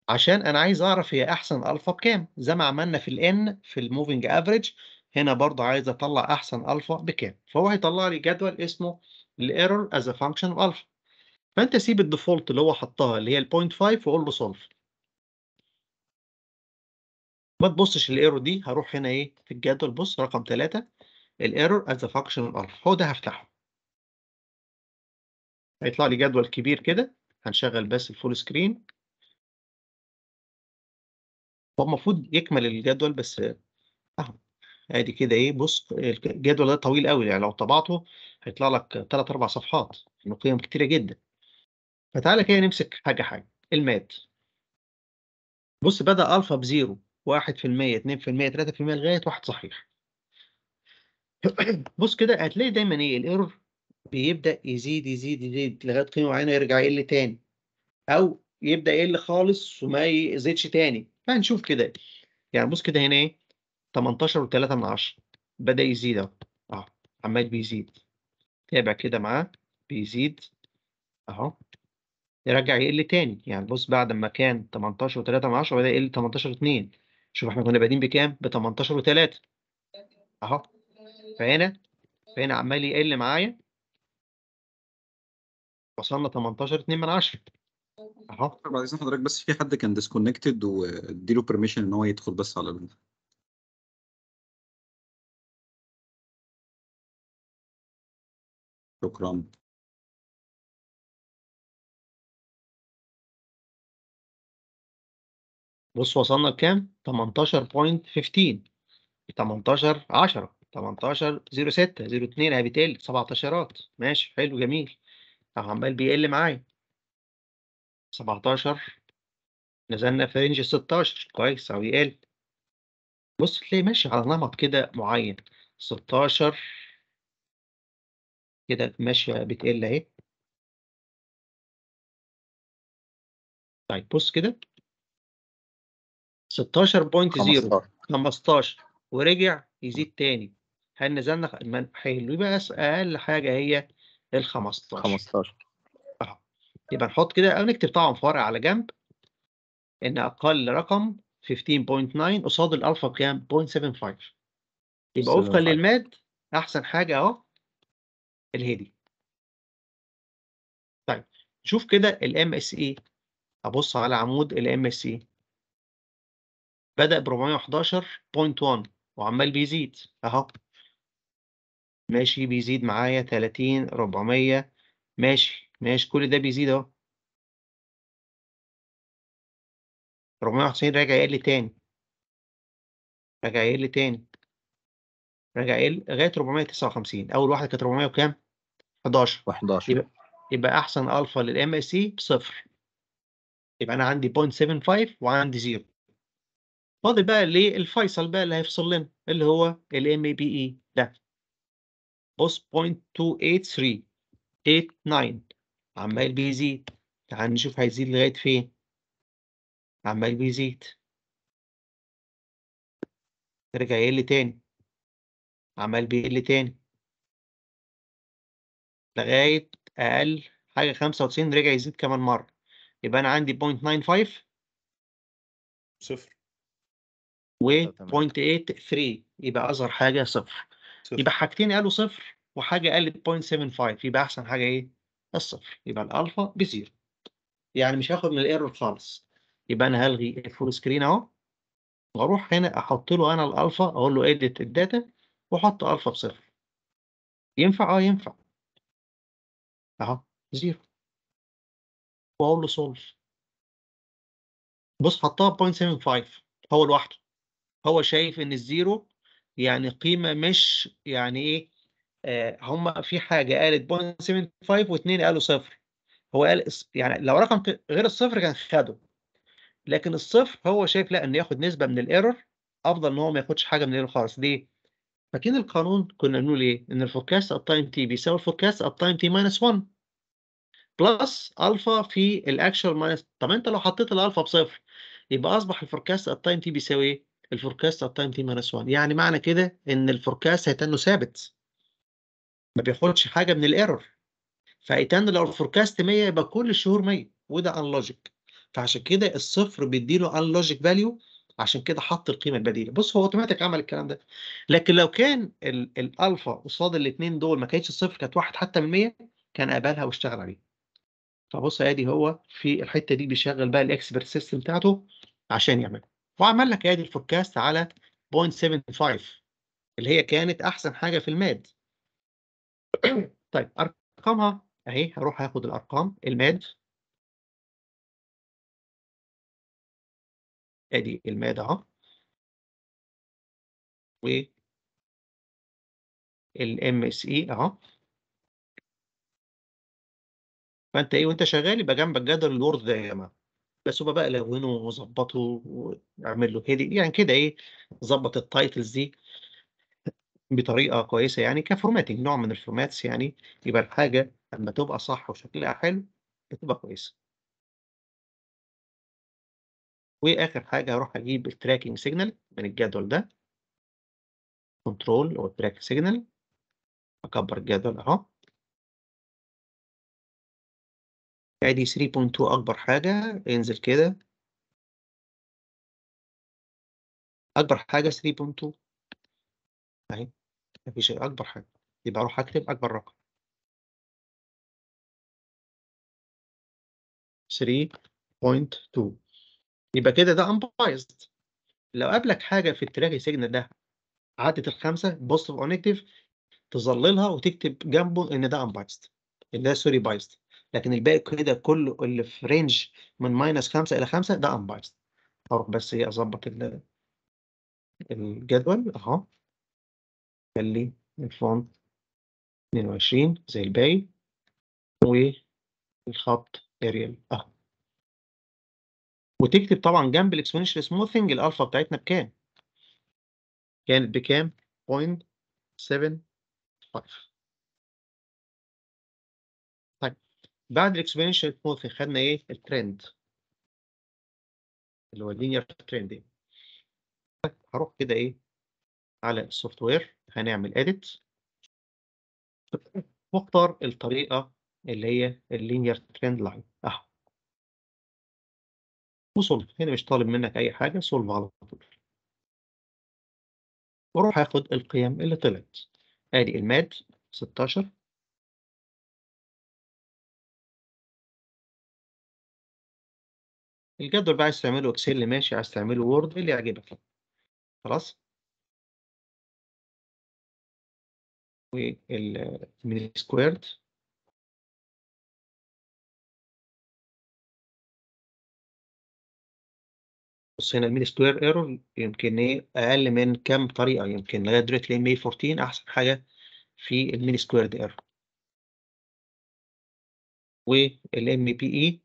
عشان انا عايز اعرف هي احسن الفا بكام زي ما عملنا في الان في الموفينج افريج هنا برضه عايز اطلع احسن الفا بكام فهو هيطلع لي جدول اسمه الايرور از ا فانكشن الفا فانت سيب الديفولت اللي هو حطها اللي هي البوينت 5 وقول له سولف ما تبصش الايرور دي هروح هنا ايه في الجدول بص رقم 3 الايرور از ا فانكشن الفا هو ده هفتحه هيطلع لي جدول كبير كده هنشغل بس الفول سكرين هو المفروض يكمل الجدول بس أهو ادي كده ايه بص الجدول ده طويل قوي يعني لو طبعته هيطلع لك ثلاث اربع صفحات انه قيم كتيره جدا فتعالى كده نمسك حاجه حاجه المات بص بدأ الفا بزيرو 1% 2% 3% لغايه واحد صحيح بص كده هتلاقي دايما ايه الايرور بيبدأ يزيد يزيد يزيد لغايه قيمه معينه يرجع يقل تاني او يبدأ يقل خالص وما يزيدش تاني فهنشوف كده يعني بص كده هنا ايه 18 و3 من 10 بدأ يزيد اهو اهو عمال بيزيد تابع كده معاه بيزيد اهو يرجع يقل تاني يعني بص بعد ما كان 18 و3 من 10 بدأ يقل 18 و2 شوف احنا كنا بادين بكام؟ ب 18 و3 اهو فهنا فهنا عمال يقل معايا وصلنا 18 2 من 10 هفكر بعد اذن حضرتك بس في حد كان ديسكونكتد واديله بيرميشن ان هو يدخل بس على البنت. شكرا بص وصلنا لكام 18.15 18 10 18 06 02 اهي بتقل 17 ماشي حلو جميل عمال بيقل معايا 17 نزلنا في رينج 16 كويس أو يقل بص تلاقي ماشي على نمط كده معين 16 كده ماشية بتقل أهي طيب بص كده 16.0 15 ورجع يزيد تاني هل نزلنا حلو يبقى اقل حاجه هي ال 15 15 يبقى نحط كده او نكتب طبعا فرع على جنب ان اقل رقم 15.9 قصاد الالفا كام 0.75 يبقى وفقا للماد احسن حاجه اهو الهيدي طيب شوف كده الام اس اي e، ابص على عمود الام اس اي e. بدا ب 411.1 وعمال بيزيد اهو ماشي بيزيد معايا 30 400 ماشي ماشي كل ده بيزيد اهو 491 راجع يقل تاني راجع يقل تاني راجع يقل لغايه 459 اول واحده كانت 400 وكام 11 11 يبقى يبقى احسن الفا للام اس اي بصفر يبقى انا عندي 0.75 وعندي 0 فاضل بقى للفيصل بقى اللي هيفصل لنا اللي هو الام بي اي ده بص 0.283 89 عمال بيزيد تعال نشوف هيزيد لغاية فين عمال بيزيد رجع يقل تاني عمال بيقل تاني لغاية أقل حاجة خمسة وتسعين رجع يزيد كمان مرة يبقى أنا عندي بوينت ناين فايف صفر و بوينت ايت ثري يبقى أصغر حاجة صفر. صفر يبقى حاجتين قالوا صفر وحاجة قالت بوينت سفن فايف يبقى أحسن حاجة إيه؟ الصفر يبقى الالفا بزيرو يعني مش هاخد من الايرور خالص يبقى انا هلغي الفول سكرين اهو واروح هنا احط له انا الالفا اقول له اديت الداتا واحط الفا بصفر ينفع اه ينفع اهو زيرو واقول له سولف بص حطها ب 0.75 هو لوحده هو شايف ان الزيرو يعني قيمه مش يعني ايه آه، هم في حاجه قالت 0.75 واثنين قالوا صفر هو قال يعني لو رقم غير الصفر كان خده لكن الصفر هو شايف لا انه ياخد نسبه من الايرور افضل ان هو ما ياخدش حاجه من الايرور خالص ليه؟ فاكرين القانون كنا بنقول ايه؟ ان الفوركاست اب تايم تي بيساوي الفوركاست اب تايم تي ماينس 1 بلس الفا في الاكشوال ماينس طب انت لو حطيت الالفا بصفر يبقى اصبح الفوركاست اب تايم تي بيساوي ايه؟ الفوركاست اب تايم تي ماينس 1 يعني معنى كده ان الفوركاست هيتنه ثابت ما بياخدش حاجه من الايرور فايتان لو الفوركاست 100 يبقى كل الشهور 100 وده ان لوجيك فعشان كده الصفر بيديله ان لوجيك فاليو عشان كده حط القيمه البديله بص هو اوتوماتيك عمل الكلام ده لكن لو كان الالفا قصاد الاثنين دول ما كانتش صفر كانت واحد حتى من 100 كان قابلها واشتغل عليها فبص ادي هو في الحته دي بيشغل بقى الاكسبرت سيستم بتاعته عشان يعملها وعمل لك ادي الفوركاست على 0.75 اللي هي كانت احسن حاجه في الماد طيب ارقامها اهي هروح هاخد الارقام الماد ادي الماد اهو و الام اس اي e اهو فانت ايه وانت شغال يبقى جنبك جدول الورد ده يا جماعه بس هو بقى لونه وظبطه واعمل له هيدي يعني كده ايه ظبط التايتلز دي بطريقه كويسه يعني كفورماتنج نوع من الفورماتس يعني يبقى الحاجه لما تبقى صح وشكلها حلو بتبقى كويسه واخر حاجه هروح اجيب التراكنج سيجنال من الجدول ده كنترول او والتراك سيجنال اكبر الجدول اهو ادي 3.2 اكبر حاجه انزل كده اكبر حاجه 3.2 اهي مفيش شيء أكبر حاجة، يبقى أروح أكتب أكبر رقم. 3.2 يبقى كده ده unbiased لو قابلك حاجة في التراكي سيجنال ده عدت الخمسة بوزيتيف أو نيجاتيف تظللها وتكتب جنبه إن ده unbiased إن ده سوري بايست لكن الباقي كده كله اللي في رينج من ماينس خمسة إلى خمسة ده unbiased هروح بس إيه أظبط الجدول أهو خلي الفونت 22 زي الباقي والخط اريال اهو وتكتب طبعا جنب الاكسبوننشال سموثنج الالفا بتاعتنا بكام كانت بكام 0.75 طيب بعد الاكسبوننشال سموثنج خدنا ايه الترند اللي هو اللينير ترند ايه هروح كده ايه على السوفت وير هنعمل اديت واختار الطريقه اللي هي اللينير ترند لاين اهو وصلت هنا مش طالب منك اي حاجه سولف على طول واروح اخد القيم اللي طلعت ادي الماد 16 الجدول بقى عايز تعمله اكسل ماشي عايز تعمله وورد اللي يعجبك خلاص من سكويرد بص هنا المين سكوير ايرور يمكن ايه اقل من كام طريقه يمكن لغايه دلوقتي لين 114 احسن حاجه في المين سكوير ايرور والام بي اي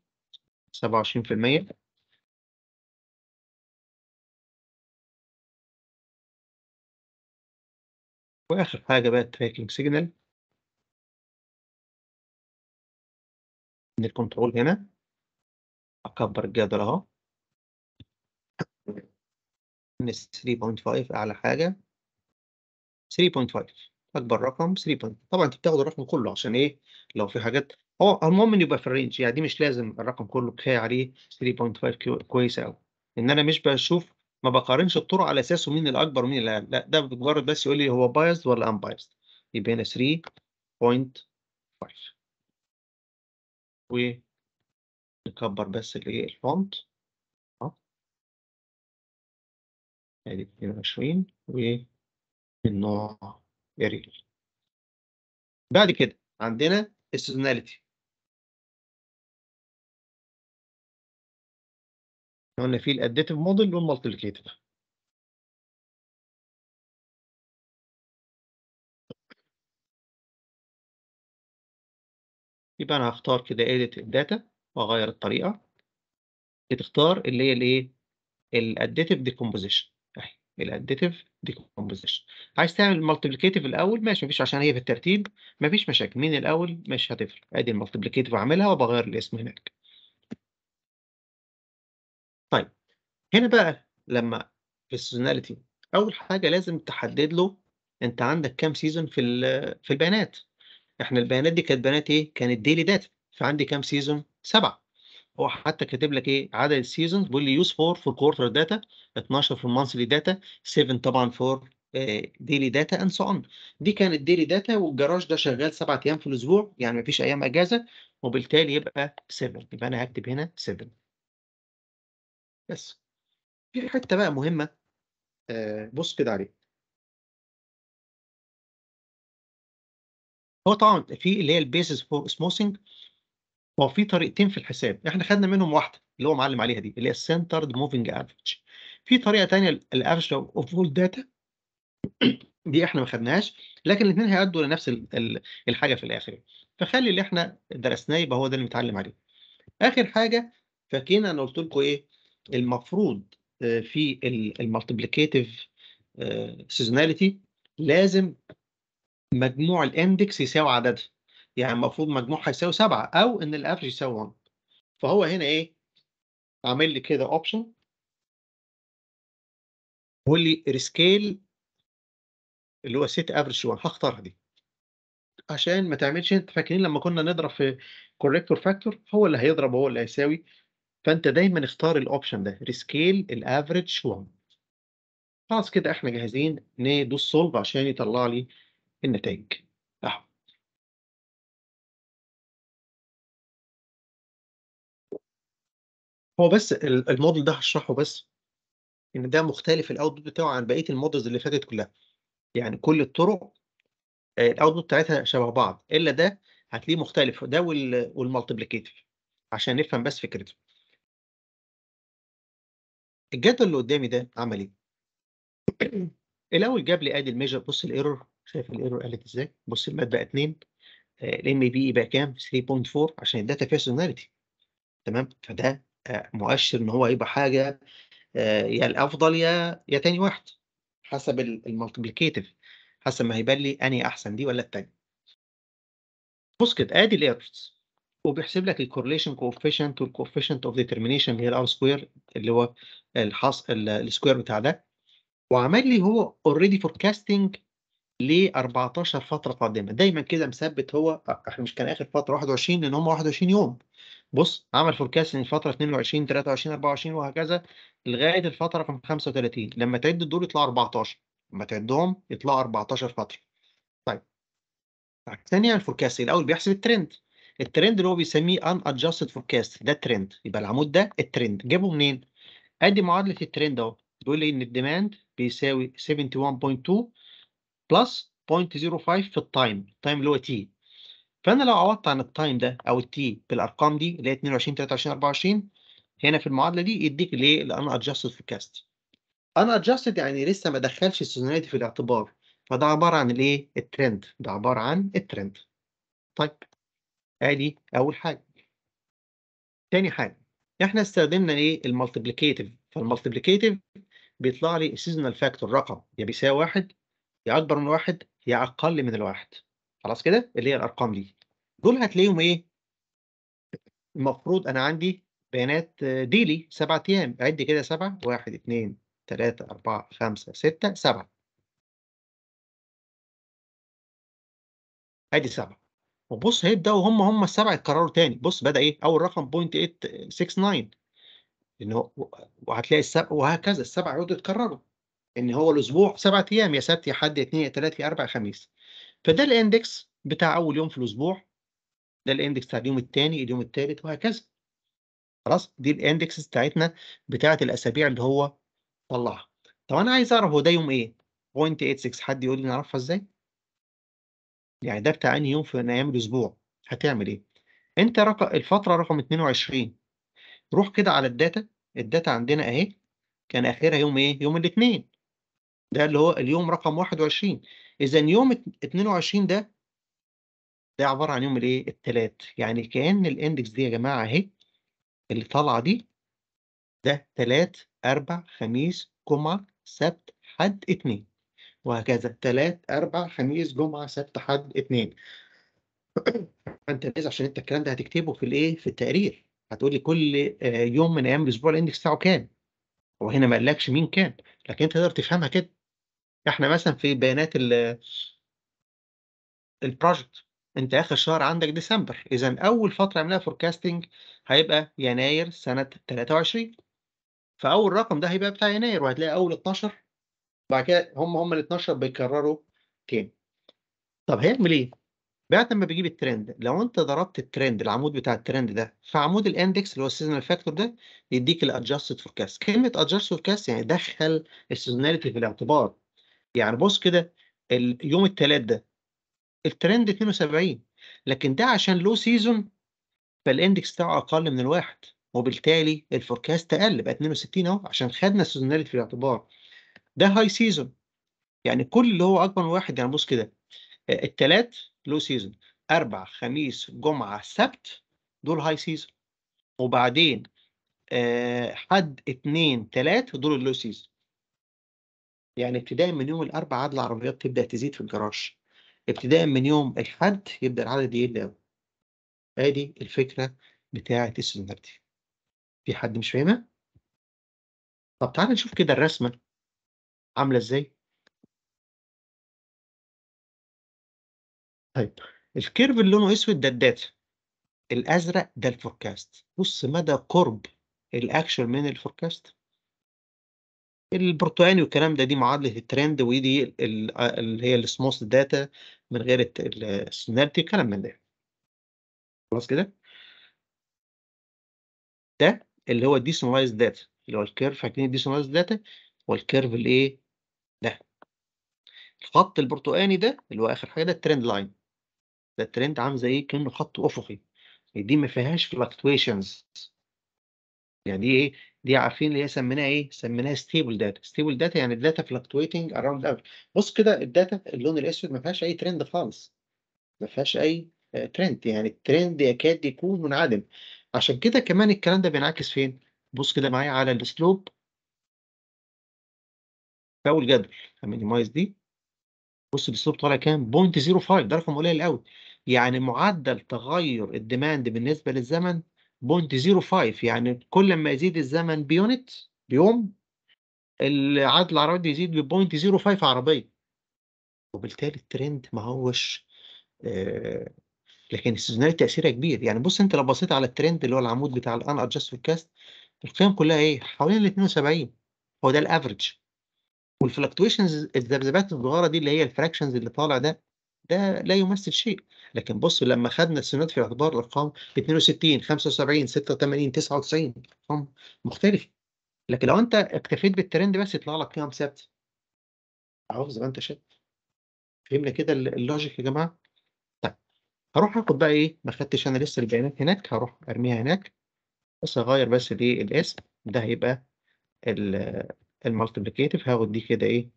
27% واخر حاجه بقى التراكنج سيجنال من الكنترول هنا اكبر الجدول اهو من 3.5 اعلى حاجه 3.5 اكبر رقم 3. طبعا انت بتاخد الرقم كله عشان ايه لو في حاجات هو المهم ان يبقى في الرينج يعني دي مش لازم الرقم كله كفايه عليه 3.5 كويس قوي ان انا مش بشوف ما بقارنش الطرق على اساسه مين الاكبر ومين الاقل لا ده مجرد بس يقول لي هو بايزد ولا ان بايزد يبقى هنا 3.5 ونكبر بس الايه الفونت ادي 22 والنوع اريل بعد كده عندنا السيزوناليتي قلنا في الاديتيف موديل والمالتيبليكيتيف يبقى انا هختار كده edit الداتا واغير الطريقه تختار اللي هي الايه الاديتيف ديكومبوزيشن اهي الاديتيف ديكومبوزيشن عايز تعمل المالتيبليكيتيف الاول ماشي مفيش عشان هي في الترتيب مفيش مشاكل مين الاول مش هتفرق ادي المالتيبليكيتيف اعملها وبغير الاسم هناك هنا بقى لما في السيزوناليتي اول حاجه لازم تحدد له انت عندك كام سيزون في في البيانات احنا البيانات دي كانت بيانات ايه كانت ديلي داتا فعندي كام سيزون سبعه هو حتى كاتب لك ايه عدد السيزون بيقول لي يوز 4 فور كوارتر داتا 12 في المانثلي داتا 7 طبعا فور ديلي داتا اند سو اون دي كانت ديلي داتا والجراج ده شغال سبعة ايام في الاسبوع يعني مفيش ايام اجازه وبالتالي يبقى 7 يبقى انا هكتب هنا 7 بس في حته بقى مهمه آه بص كده عليه هو طبعا في اللي هي البيسز فور سموثنج هو في طريقتين في الحساب احنا خدنا منهم واحده اللي هو معلم عليها دي اللي هي السنترد موفنج افريج في طريقه ثانيه الافريج اوف اول داتا دي احنا ما خدناهاش لكن الاثنين هيأدوا لنفس الحاجه في الاخر فخلي اللي احنا درسناه يبقى هو ده اللي متعلم عليه اخر حاجه فاكرين انا قلت لكم ايه المفروض في المالتيبليكيتيف آه، سيزوناليتي لازم مجموع الاندكس يساوي عددها يعني المفروض مجموعها يساوي 7 او ان الافرج يساوي 1 فهو هنا ايه عامل لي كده اوبشن بيقول لي ريسكيل اللي هو سيت افرج 1 هختارها دي عشان ما تعملش انت فاكرين لما كنا نضرب في كوريكتور فاكتور هو اللي هيضرب هو اللي هيساوي فانت دايما اختار الاوبشن ده ريسكيل الافريج 1 خلاص كده احنا جاهزين ندوس سولف عشان يطلع لي النتائج اهو هو بس الموديل ده هشرحه بس ان ده مختلف الاوتبوت بتاعه عن بقيه المودلز اللي فاتت كلها يعني كل الطرق آه، الاوتبوت بتاعتها شبه بعض الا ده هتلاقيه مختلف ده والمالتيبليكيتيف عشان نفهم بس فكرته الجدول اللي قدامي ده عمل ايه؟ الاول جاب لي ادي الميجر بص الايرور شايف الايرور قالت ازاي؟ بص الماده بقى 2 الام بي اي بقى كام؟ 3.4 عشان الداتا فيها سيزوناليتي تمام؟ فده آه، مؤشر ان هو هيبقى حاجه آه، يا الافضل يا يا تاني واحد حسب المالتيبليكيتيف حسب ما هيبان لي انهي احسن دي ولا التانيه. بص كده ادي الايرورز وبيحسب لك الكورليشن كوفيشنت والكوفيشنت اوف ديترمينيشن اللي هي الار سكوير اللي هو الحص السكوير بتاع ده وعمل لي هو اوريدي فوركاستنج ل 14 فتره قادمه دايما كده مثبت هو احنا مش كان اخر فتره 21 لان هم 21 يوم بص عمل فوركاست الفتره 22 23 24 وهكذا لغايه الفتره رقم 35 لما تعد الدور يطلع 14 لما تعدهم يطلع 14 فتره طيب, طيب، ثانيا الفوركاست الاول بيحسب الترند الترند اللي هو بيسميه ان ادجستد فوركاست ده الترند يبقى العمود ده الترند جابه منين ادي معادله الترند اهو بيقول لي ان الديماند بيساوي 71.2 بلس 0.05 في التايم التايم اللي هو تي فانا لو عوضت عن التايم ده او التي بالارقام دي اللي هي 22 23 24 هنا في المعادله دي يديك ليه لان ادجستد كاست انا ادجستد يعني لسه ما دخلش السيزوناليتي في الاعتبار فده عباره عن الايه الترند ده عباره عن الترند طيب ادي اول حاجه تاني حاجه احنا استخدمنا ايه المالتيبليكيتيف فالمالتيبليكيتيف بيطلع لي السيزونال فاكتور رقم يا بيساوي واحد يا اكبر من واحد يا اقل من الواحد خلاص كده اللي هي الارقام دي دول هتلاقيهم ايه المفروض انا عندي بيانات ديلي سبعة ايام عد كده سبعة واحد اتنين تلاتة اربعة خمسة ستة سبعة ادي سبعة وبص هيبداوا هم هم السبعه يتكرروا تاني بص بدا ايه اول رقم 0.869 ان هو وهتلاقي السبع وهكذا السبعه يقعدوا يتكرروا ان هو الاسبوع سبعة ايام يا سبت يا حد يا اثنين يا ثلاث يا اربع يا خميس فده الاندكس بتاع اول يوم في الاسبوع ده الاندكس بتاع اليوم الثاني اليوم الثالث وهكذا خلاص دي الاندكس بتاعتنا بتاعه الاسابيع اللي هو طلعها طب انا عايز اعرف هو ده يوم ايه 0.86 حد يقول لي نعرفها ازاي يعني ده بتاع أنهي يوم في من أيام الأسبوع هتعمل إيه؟ أنت رق... الفترة رقم 22 روح كده على الداتا الداتا عندنا أهي كان آخرها يوم إيه؟ يوم الاثنين ده اللي هو اليوم رقم 21 إذا يوم 22 ده ده عبارة عن يوم الإيه؟ الثلاث يعني كأن الإندكس دي يا جماعة أهي اللي طالعة دي ده ثلاث أربع خميس جمعة سبت حد اثنين وهكذا تلات أربع خميس جمعة سبت حد اتنين فأنت عايز عشان أنت الكلام ده هتكتبه في الإيه في التقرير هتقول لي كل آه، يوم من أيام الأسبوع الإندكس بتاعه كام هو هنا ما قالكش مين كام لكن أنت تقدر تفهمها كده إحنا مثلا في بيانات ال البروجكت انت اخر شهر عندك ديسمبر اذا اول فتره عملها فوركاستنج هيبقى يناير سنه 23 فاول رقم ده هيبقى بتاع يناير وهتلاقي اول 12 بعد كده هم هم ال 12 بيكرروا تاني طب هيعمل ايه؟ بعد ما بيجيب الترند لو انت ضربت الترند العمود بتاع الترند ده في عمود الاندكس اللي هو السيزونال فاكتور ده يديك الادجستد فوركاست كلمه ادجستد فوركاست يعني دخل السيزوناليتي في الاعتبار يعني بص كده يوم الثلاث ده الترند 72 لكن ده عشان لو سيزون فالاندكس بتاعه اقل من الواحد وبالتالي الفوركاست اقل بقى 62 اهو عشان خدنا السيزوناليتي في الاعتبار ده هاي سيزون يعني كل اللي هو اكبر من واحد يعني بص كده آه، التلات لو سيزون اربع خميس جمعه سبت دول هاي سيزون وبعدين آه، حد اثنين ثلاث دول اللو سيزون يعني ابتداء من يوم الاربع عدد العربيات تبدا تزيد في الجراج ابتداء من يوم الحد يبدا العدد يقل قوي ادي الفكره بتاعه السيزونالتي في حد مش فاهمها طب تعالى نشوف كده الرسمه عامله ازاي طيب الكيرف اللي لونه اسود ده الداتا الازرق ده الفوركاست بص مدى قرب الاكشن من الفوركاست البروتواني والكلام ده دي معادله الترند ودي اللي هي السموث داتا من غير السيناريو الكلام من ده خلاص كده ده اللي هو الديسونلايز داتا اللي هو الكيرف فاكرين الديسونلايز داتا والكيرف الايه ده الخط البرتقاني ده اللي هو اخر حاجه ده الترند لاين ده الترند عامل زي كانه خط افقي يعني دي ما فيهاش فلكتويشنز يعني دي ايه دي عارفين اللي هي سميناها ايه سميناها ستيبل داتا ستيبل داتا يعني الداتا فلكتويتنج اراوند اوت بص كده الداتا اللون الاسود ما فيهاش اي ترند خالص ما فيهاش اي ترند آه، يعني الترند يكاد يكون منعدم عشان كده كمان الكلام ده بينعكس فين بص كده معايا على السلوب فوق الجدول همينيمايز دي بص السلوب طالع كام 0.05 ده رقم قليل قوي يعني معدل تغير الديماند بالنسبه للزمن 0.05 يعني كل ما يزيد الزمن بيونت بيوم العدد العربيات دي يزيد ب 0.05 عربيه وبالتالي الترند ما هوش آه لكن السيزونالي تاثيرها كبير يعني بص انت لو بصيت على الترند اللي هو العمود بتاع الان ادجست كاست القيم كلها ايه حوالين ال 72 هو ده الافرج والفلكتويشنز الذبذبات الصغيره دي اللي هي الفراكشنز اللي طالع ده ده لا يمثل شيء لكن بص لما خدنا السنوات في الاعتبار الارقام 62 75 86 99 ارقام مختلفه لكن لو انت اكتفيت بالترند بس يطلع لك قيم ثابته عاوز ما انت شايف فهمنا كده اللوجيك يا جماعه طيب هروح اخد بقى ايه ما خدتش انا لسه البيانات هناك هروح ارميها هناك بس اغير بس الايه الاسم ده هيبقى المالتيبليكيتيف هاخد دي كده ايه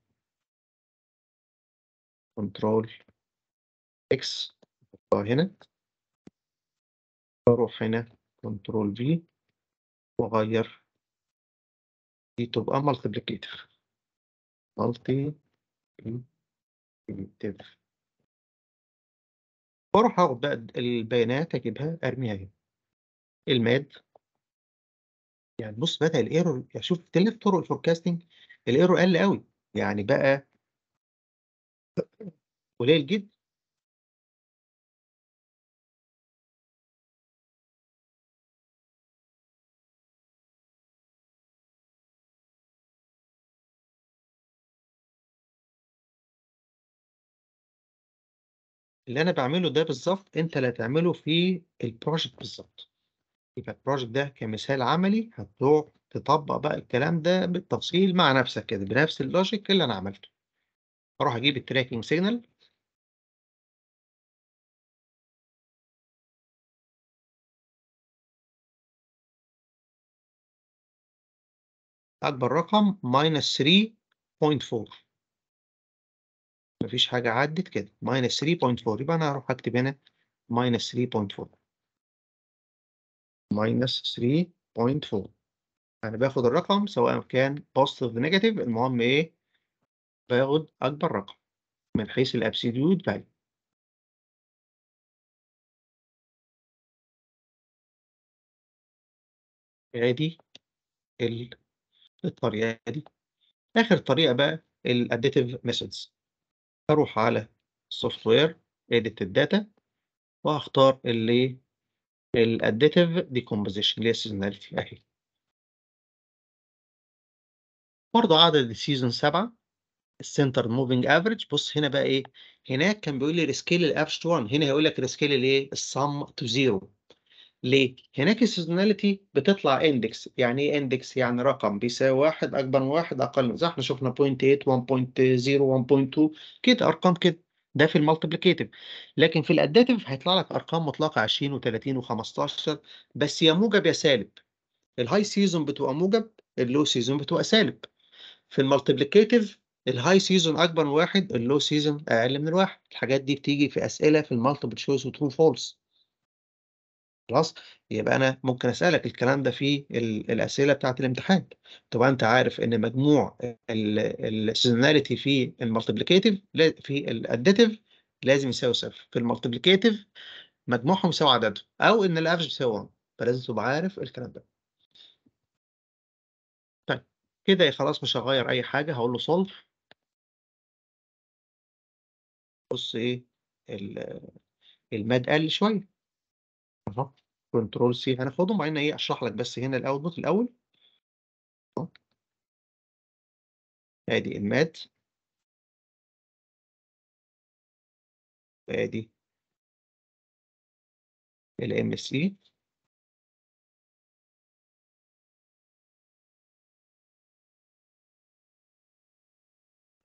كنترول اكس هنا اروح هنا كنترول في واغير دي تبقى مالتيبليكيتيف مالتيبليكيتيف واروح اخد بقى البيانات اجيبها ارميها هنا الماد يعني بص بدأ الايرور يعني شوف تلف طرق الفوركاستنج الايرور قل قوي يعني بقى قليل جدا اللي انا بعمله ده بالظبط انت اللي هتعمله في البروجكت بالظبط يبقى البروجكت ده كمثال عملي هتروح تطبق بقى الكلام ده بالتفصيل مع نفسك كده بنفس اللوجيك اللي انا عملته اروح اجيب التراكنج سيجنال اكبر رقم ماينس 3.4 مفيش حاجه عدت كده ماينس 3.4 يبقى انا هروح اكتب هنا ماينس 3.4 minus 3.4 انا باخد الرقم سواء كان positive نيجاتيف المهم ايه باخد اكبر رقم من حيث الابسوليوت فاليو ادي الطريقه دي اخر طريقه بقى الاديتيف ميثودز اروح على السوفت وير اديت الداتا واختار اللي إيه؟ Additive ديكومبوزيشن اللي هي السيزوناليتي اهي برضه عدد السيزون سبعه السنتر موفينج افريج بص هنا بقى ايه هناك كان بيقول لي ريسكيل تو 1 هنا هيقول لك ريسكيل الايه Sum تو زيرو ليه؟ هناك السيزوناليتي بتطلع اندكس، يعني ايه اندكس؟ يعني رقم بيساوي واحد أكبر من واحد أقل من زي احنا شفنا 0.8 1.0 1.2 كده أرقام كده. ده في المالتيبليكيتيف لكن في الاداتيف هيطلع لك ارقام مطلقه 20 و30 و15 بس يا موجب يا سالب الهاي سيزون بتبقى موجب اللو سيزون بتبقى سالب في المالتيبليكيتيف الهاي سيزون اكبر من واحد اللو سيزون اقل من واحد الحاجات دي بتيجي في اسئله في المالتيبل تشويس وترو فولس خلاص يبقى انا ممكن اسالك الكلام ده في الاسئله بتاعه الامتحان تبقى انت عارف ان مجموع السيزوناليتي في المالتيبليكاتيف في الاديتيف لازم يساوي صفر في المالتيبليكاتيف مجموعهم يساوي عددهم او ان الافرج يساوي 1 فلازم تبقى عارف الكلام ده طيب كده خلاص مش هغير اي حاجه هقول له سولف بص ايه الماد قل شويه اهو كنترول سي هناخدهم وبعدين إيه أشرح لك بس هنا الأوتبوت الأول آدي المات e. وآدي ال ام اس اي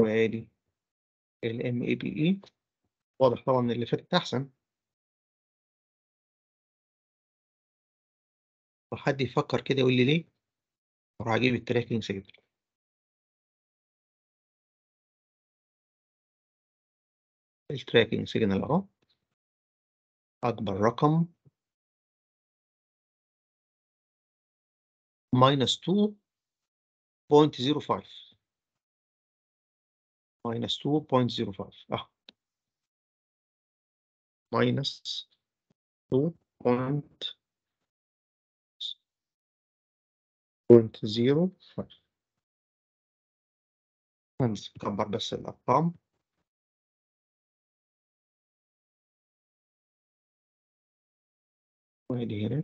وادي ال ام اي بي اي واضح طبعا اللي فاتت احسن حد يفكر كده يقول لي ليه اروح اجيب التراكنج سيجنال التراكنج سيجنال اهو اكبر رقم ماينس 2.05 ماينس 2.05 اه ماينس 2.05 نكبر هنكبر بس الأرقام وادي هنا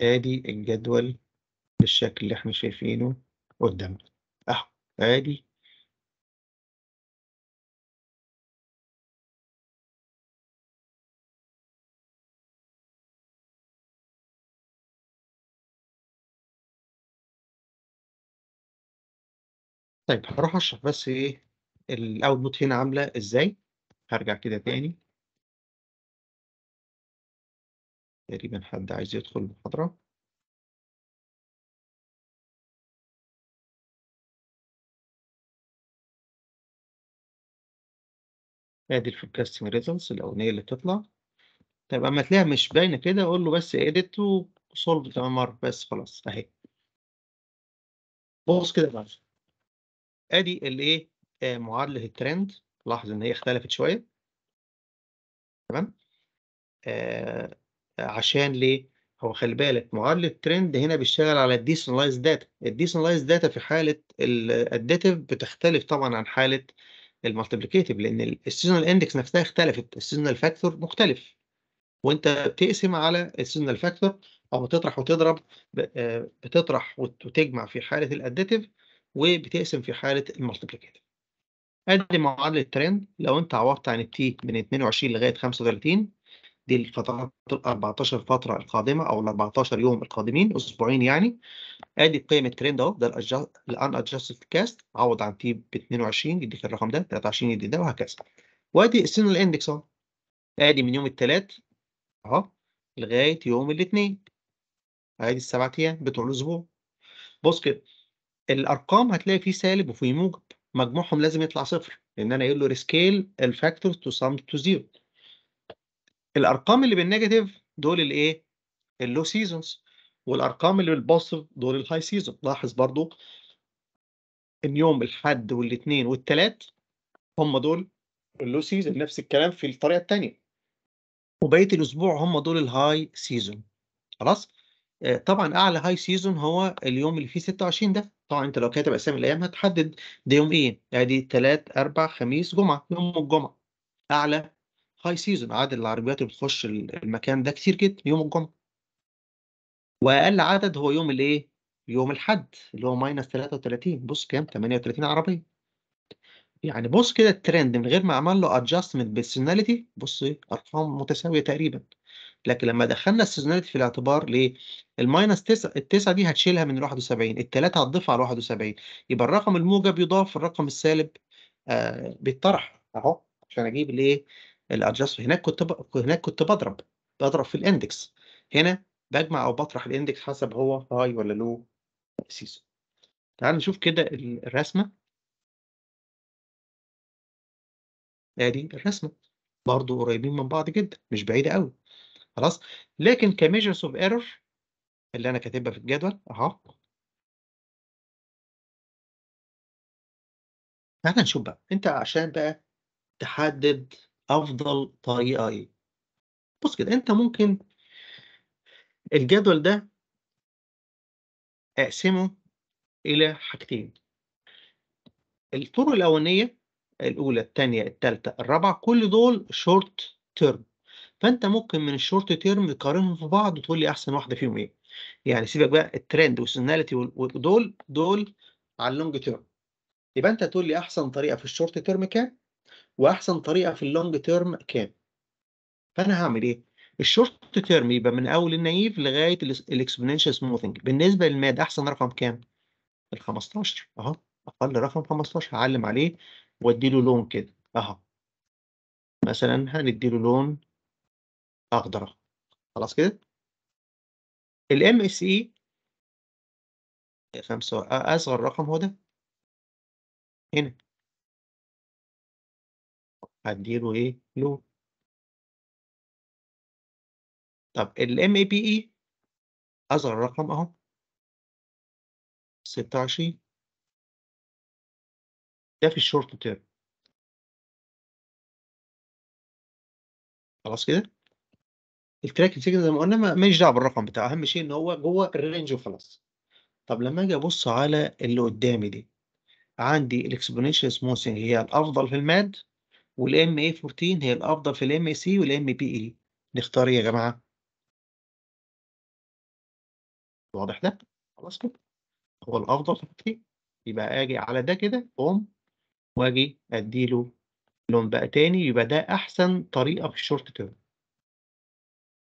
ادي الجدول بالشكل اللي احنا شايفينه قدامنا اهو ادي طيب هروح أشرح بس إيه الأوتبوت هنا عاملة إزاي هرجع كده تاني تقريبا حد عايز يدخل المحاضرة ادي الفوركاستنج ريزلتس الاغنيه اللي بتطلع طيب اما تلاقيها مش باينه كده اقول له بس اديت وسولف تمام مره بس خلاص اهي بص كده بقى ادي الايه آه، معادله الترند لاحظ ان هي اختلفت شويه تمام آه, آه، عشان ليه هو خلي بالك معادله الترند هنا بيشتغل على الديسنلايز داتا الديسنلايز داتا في حاله الاديتيف بتختلف طبعا عن حاله المالتيبليكيتيف لان السيزونال اندكس نفسها اختلفت السيزونال فاكتور مختلف وانت بتقسم على السيزونال فاكتور او بتطرح وتضرب آه، بتطرح وتجمع في حاله الاديتيف وبتقسم في حاله المالتيبليكيتيف ادي معادله الترند لو انت عوضت عن التي من 22 لغايه 35 دي الفترات ال 14 فتره القادمه او ال 14 يوم القادمين اسبوعين يعني ادي قيم الترند اهو ده الان ادجستد كاست عوض عن تي ب 22 يديك الرقم ده 23 يديك ده وهكذا وادي السينال اندكس اهو ادي من يوم الثلاث اهو لغايه يوم الاثنين ادي السبع ايام بتوع الاسبوع بص كده الأرقام هتلاقي فيه سالب وفيه موجب مجموعهم لازم يطلع صفر لأن أنا قايل له ريسكيل الفاكتور تو سام تو زيرو الأرقام اللي بالنيجاتيف دول الإيه؟ اللو سيزونز والأرقام اللي بالبوزيتيف دول الهاي سيزون لاحظ برضو إن يوم الحد والاثنين والثلاث هم دول اللو سيزون نفس الكلام في الطريقة الثانيه وبقية الأسبوع هم دول الهاي سيزون خلاص؟ آه، طبعا أعلى هاي سيزون هو اليوم اللي فيه 26 ده طبعا انت لو كاتب اسامي الايام هتحدد ده يوم ايه ادي يعني تلات اربع خميس جمعه يوم الجمعه اعلى هاي سيزون عدد العربيات اللي بتخش المكان ده كتير جدا يوم الجمعه واقل عدد هو يوم الايه يوم الحد اللي هو ماينس 33 بص كام 38 عربيه يعني بص كده الترند من غير ما اعمل له ادجستمنت بالسيناليتي بص ايه ارقام متساويه تقريبا لكن لما دخلنا السيزوناليتي في الاعتبار ليه؟ الماينس 9 التسعة دي هتشيلها من 71 التلاتة هتضيفها على 71 يبقى الرقم الموجب يضاف الرقم السالب آه بيتطرح اهو عشان اجيب الايه الادجست هناك كنت ب... هناك كنت بضرب بضرب في الاندكس هنا بجمع او بطرح الاندكس حسب هو هاي ولا لو سيسو تعال نشوف كده الرسمه ادي آه، الرسمه برضو قريبين من بعض جدا مش بعيده قوي خلاص لكن كميجرز اوف ايرور اللي انا كاتبها في الجدول اهو تعالى نشوف بقى انت عشان بقى تحدد افضل طريقه ايه بص كده انت ممكن الجدول ده اقسمه الى حاجتين الطرق الاولانيه الاولى الثانيه الثالثه الرابعه كل دول شورت تيرم فانت ممكن من الشورت تيرم تقارنهم في بعض وتقول لي احسن واحده فيهم ايه يعني سيبك بقى الترند والسيزوناليتي ودول دول على اللونج تيرم يبقى انت تقول لي احسن طريقه في الشورت تيرم كام واحسن طريقه في اللونج تيرم كام فانا هعمل ايه الشورت تيرم يبقى من اول النايف لغايه الاكسبوننشال سموثنج بالنسبه للماد احسن رقم كام ال 15 اهو اقل رقم 15 هعلم عليه وادي له لون كده اهو مثلا هندي له لون اخضر خلاص كده الام اس اي خمسة آه، اصغر رقم هو ده هنا هديله ايه لو طب الام اي بي اي اصغر رقم اهو 26 ده في الشورت تيرم خلاص كده التراكن سيجنال زي ما قلنا ماليش دعوه بالرقم بتاعه اهم شيء ان هو جوه الرينج وخلاص طب لما اجي ابص على اللي قدامي دي عندي الاكسبوننشال سموثنج هي الافضل في الماد والام اي 14 هي الافضل في الام سي والام بي اي e. نختار ايه يا جماعه واضح ده خلاص كده هو الافضل في يبقى اجي على ده كده قوم واجي اديله لون بقى تاني يبقى ده احسن طريقه في الشورت تيرم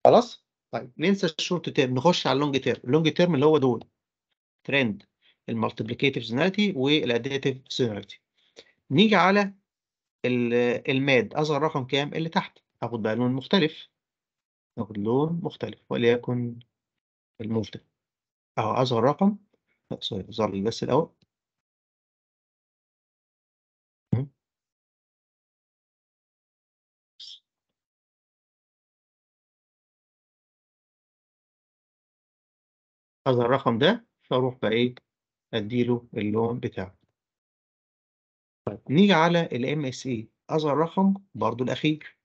خلاص طيب ننسى الشورت تيرم نخش على اللونج تيرم اللونج تيرم اللي هو دول ترند المالتيبليكيتيف سيزوناليتي والاديتيف سيزوناليتي نيجي على الماد اصغر رقم كام اللي تحت هاخد بقى لون مختلف ناخد لون مختلف وليكن الموف ده اهو اصغر رقم سوري ظل بس الاول هذا الرقم ده فاروح بقى ايه اديله اللون بتاعه طيب نيجي على الام اس اي اصغر رقم برضو الاخير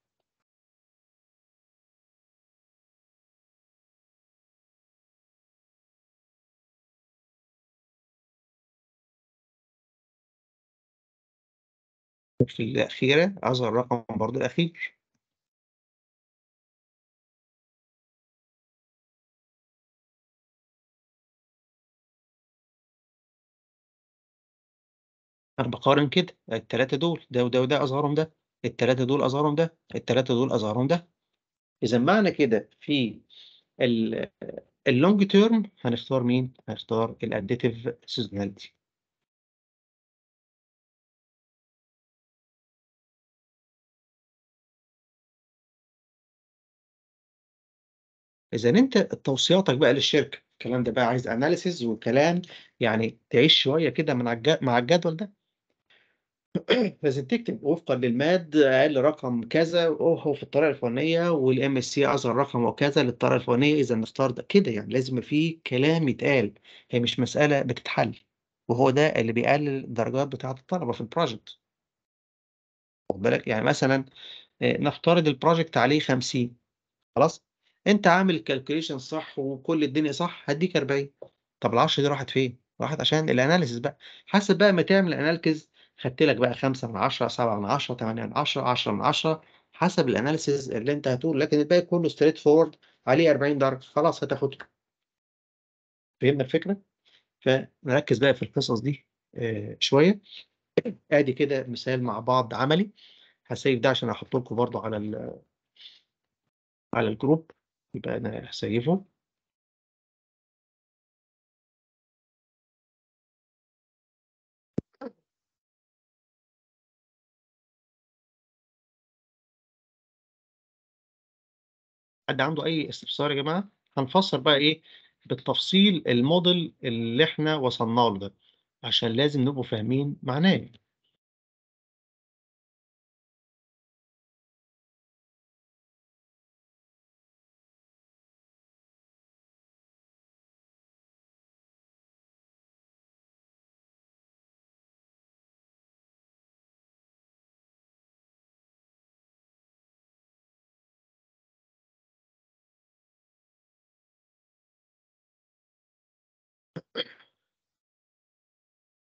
في الأخيرة أصغر رقم برضو الأخير أنا بقارن كده، التلاتة دول، ده وده وده أظهرهم ده، التلاتة دول أظهرهم ده، التلاتة دول أظهرهم ده. إذًا معنى كده في اللونج تيرم هنختار مين؟ هنختار الاديتيف سيزونالتي إذًا أنت توصياتك بقى للشركة، الكلام ده بقى عايز اناليسيز وكلام يعني تعيش شوية كده من مع الجدول ده. لازم تكتب وفقا للماد اقل رقم كذا وهو في الطريقه الفلانيه والام اس سي اصغر رقم وكذا للطريقه الفلانيه اذا نختار ده كده يعني لازم في كلام يتقال هي مش مساله بتتحل وهو ده اللي بيقلل الدرجات بتاعه الطلبه في البروجكت واخد بالك يعني مثلا آه، نفترض البروجكت عليه 50 خلاص انت عامل كالكوليشن صح وكل الدنيا صح هديك 40 طب ال 10 دي راحت فين؟ راحت عشان الاناليسيس بقى حسب بقى ما تعمل اناليسيس خدت لك بقى 5 من 10 7 من 10 8 من 10 10 من 10 حسب الاناليسيز اللي انت هتقول لكن الباقي كله ستريت فورد عليه 40 درجه خلاص هتاخد فهمنا الفكره فنركز بقى في القصص دي آه، شويه ادي كده مثال مع بعض عملي هسيب ده عشان احط لكم برضه على على الجروب يبقى انا هسيبه حد عنده اي استفسار يا جماعه هنفسر بقى ايه بالتفصيل الموديل اللي احنا وصلنا له ده عشان لازم نبقوا فاهمين معناه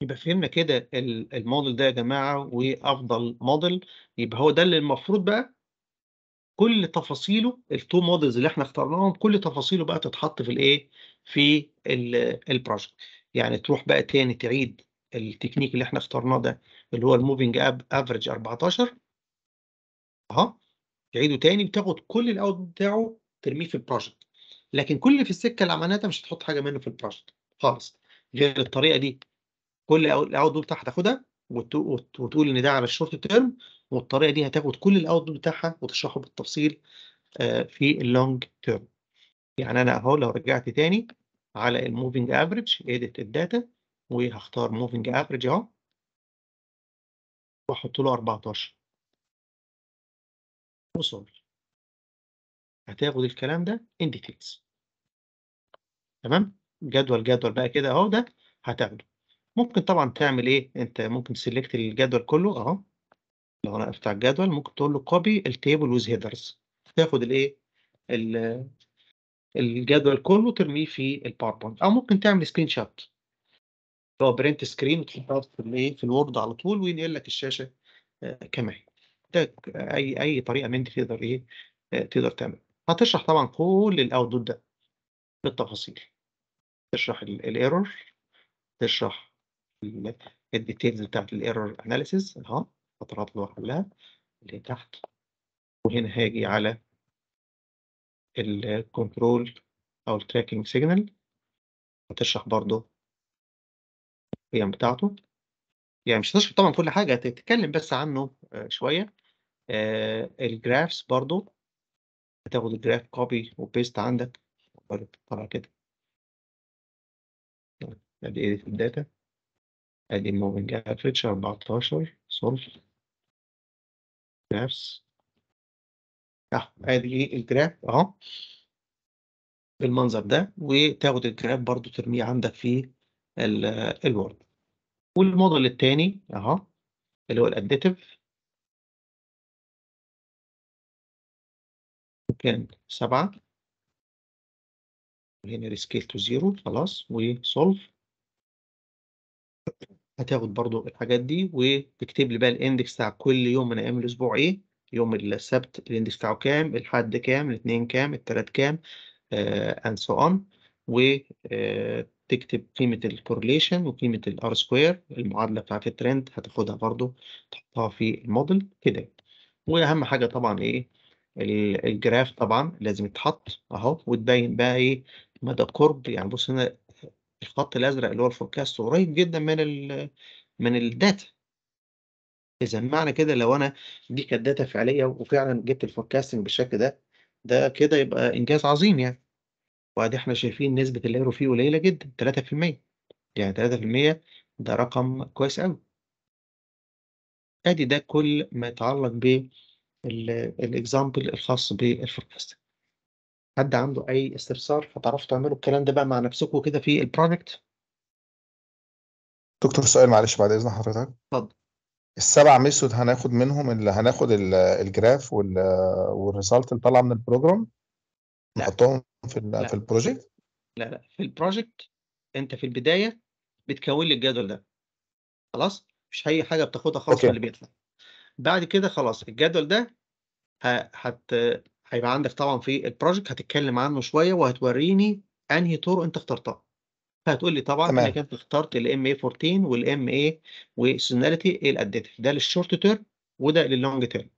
يبقى فهمنا كده الموديل ده يا جماعه وافضل موديل يبقى هو ده اللي المفروض بقى كل تفاصيله التو موديلز اللي احنا اخترناهم كل تفاصيله بقى تتحط في الايه في البروجكت يعني تروح بقى تاني تعيد التكنيك اللي احنا اخترناه ده اللي هو الموفينج اب افريج 14 اهو تعيده تاني بتاخد كل الاوت بتاعه ترميه في البروجكت لكن كل اللي في السكه اللي عملناها مش هتحط حاجه منه في البروجكت خالص غير الطريقه دي كل الاوت دول بتاعها هتاخدها وتقول ان ده على الشورت تيرم والطريقه دي هتاخد كل الاوت بتاعها وتشرحه بالتفصيل آه، في اللونج تيرم يعني انا اهو لو رجعت تاني على الموفينج افريج اديت الداتا وهختار موفينج افريج اهو واحط له 14 وصول هتاخد الكلام ده ان ديتيلز تمام جدول جدول بقى كده اهو ده هتاخده ممكن طبعا تعمل ايه انت ممكن سيلكت الجدول كله اهو لو انا افتح الجدول ممكن تقول له كوبي التيبل ويز هيدرز تاخد الايه الجدول كله ترميه في الباوربوينت او ممكن تعمل سكرين شوت لو هو برنت سكرين وتحطها في الايه في الوورد على طول وينقل لك الشاشه آه، كما هي ده اي اي طريقه من دي تقدر ايه آه، تقدر تعمل هتشرح طبعا كل الاوتبوت ده بالتفاصيل تشرح الايرور تشرح الديتيلز بتاعت الايرور اناليسيز اهو فترات لوحدها اللي تحت وهنا هاجي على الكنترول او التراكنج سيجنال هتشرح برضو القيم بتاعته يعني مش هتشرح طبعا كل حاجه هتتكلم بس عنه آه، شويه آه، الجرافس برضو هتاخد الجراف كوبي وبيست عندك طبعا كده يعني ادي إيه ايديت الداتا ادي الموفينج افريج 14 صلب نفس اهو ادي الجراف اهو بالمنظر ده وتاخد الجراف برضو ترميه عندك في الوورد والموديل الثاني اهو اللي هو الاديتيف كان سبعة وهنا ريسكيل تو زيرو خلاص وسولف هتاخد برضو الحاجات دي وتكتب لي بقى الاندكس بتاع كل يوم من ايام الاسبوع ايه يوم السبت الاندكس بتاعه كام الحد كام الاثنين كام الثلاث كام اند آه، سو اون آه، وتكتب قيمة الكورليشن وقيمة الار سكوير المعادلة بتاعت الترند هتاخدها برضو تحطها في الموديل كده واهم حاجة طبعا ايه الجراف طبعا لازم يتحط اهو وتبين بقى ايه مدى قرب يعني بص هنا الخط الازرق اللي هو الفوركاست قريب جدا من ال من الداتا اذا معنى كده لو انا دي كانت داتا فعليه وفعلا جبت الفوركاستنج بالشكل ده ده كده يبقى انجاز عظيم يعني وادي احنا شايفين نسبه الايرو فيه قليله جدا 3% يعني 3% ده رقم كويس قوي ادي ده كل ما يتعلق بالاكزامبل الخاص بالفوركاستنج حد عنده أي استفسار فتعرفوا تعملوا الكلام ده بقى مع نفسكم كده في البروجكت دكتور سؤال معلش بعد إذن حضرتك اتفضل السبع ميثود هناخد منهم اللي هناخد الجراف والريزلت اللي طالعه من البروجرام نحطهم في لا. في البروجكت لا لا في البروجكت انت في البدايه بتكون لي الجدول ده خلاص مش اي حاجه بتاخدها خالص اللي بيطلع بعد كده خلاص الجدول ده هت هيبقى عندك طبعا في البروجكت هتتكلم عنه شويه وهتوريني انهي طرق انت اخترتها هتقول لي طبعا تمام. انا كنت اخترت الام اي 14 والام اي والسيزوناليتي الاديتيف ده للشورت تيرم وده لللونج تيرم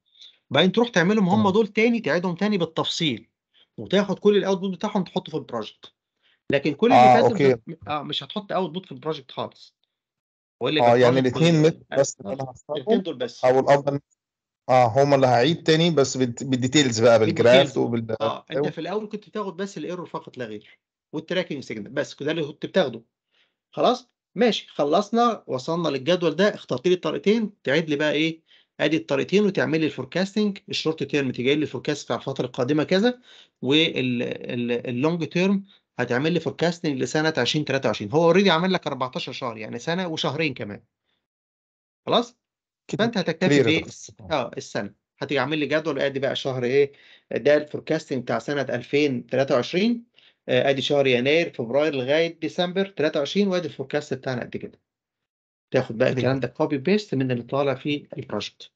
بعدين تروح تعملهم هم دول تاني تعيدهم تاني بالتفصيل وتاخد كل الاوتبوت بتاعهم تحطه في البروجكت لكن كل اللي آه فاتت آه مش هتحط اوتبوت في البروجكت خالص اه يعني الاثنين آه، بس آه، الاثنين دول بس او الافضل اه هم اللي هعيد تاني بس بالديتيلز بقى بالجراف وبال اه انت أيوه. في الاول كنت بتاخد بس الايرور فقط لا غير والتراكنج سيجنال بس ده اللي كنت بتاخده خلاص ماشي خلصنا وصلنا للجدول ده اخترت لي الطريقتين تعيد لي بقى ايه ادي الطريقتين وتعمل لي الفوركاستنج الشورت تيرم تجي لي الفوركاست بتاع الفتره القادمه كذا واللونج تيرم هتعمل لي فوركاستنج لسنه 2023 هو اوريدي عامل لك 14 شهر يعني سنه وشهرين كمان خلاص فانت هتكتفي بايه؟ اه السنه آه، هتيجي عامل لي جدول ادي بقى شهر ايه ده الفوركاستنج بتاع سنه 2023 آه، ادي شهر يناير فبراير لغايه ديسمبر 23 وادي الفوركاست بتاعنا قد كده تاخد بقى الكلام ده كوبي بيست من اللي طالع في البروجكت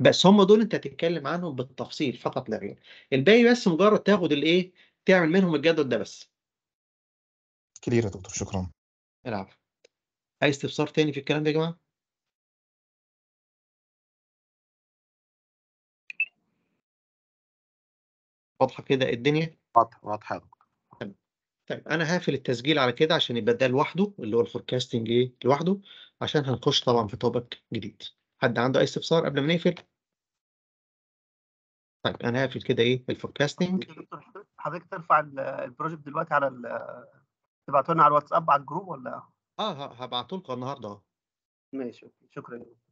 بس هم دول انت هتتكلم عنهم بالتفصيل فقط لا غير الباقي بس مجرد تاخد الايه تعمل منهم الجدول ده بس كتير يا دكتور شكرا العفو عايز استفسار تاني في الكلام ده يا جماعه واضحه كده إيه الدنيا واضحه واضحه تمام تمام طيب انا هقفل التسجيل على كده عشان يبقى ده لوحده اللي هو الفوركاستنج ايه لوحده عشان هنخش طبعا في توبك جديد حد عنده اي استفسار قبل ما نقفل طيب انا هقفل كده ايه الفوركاستنج حضرتك ترفع البروجكت دلوقتي على تبعته لنا على الواتساب على الجروب ولا اه هبعته لكم النهارده ماشي شكرا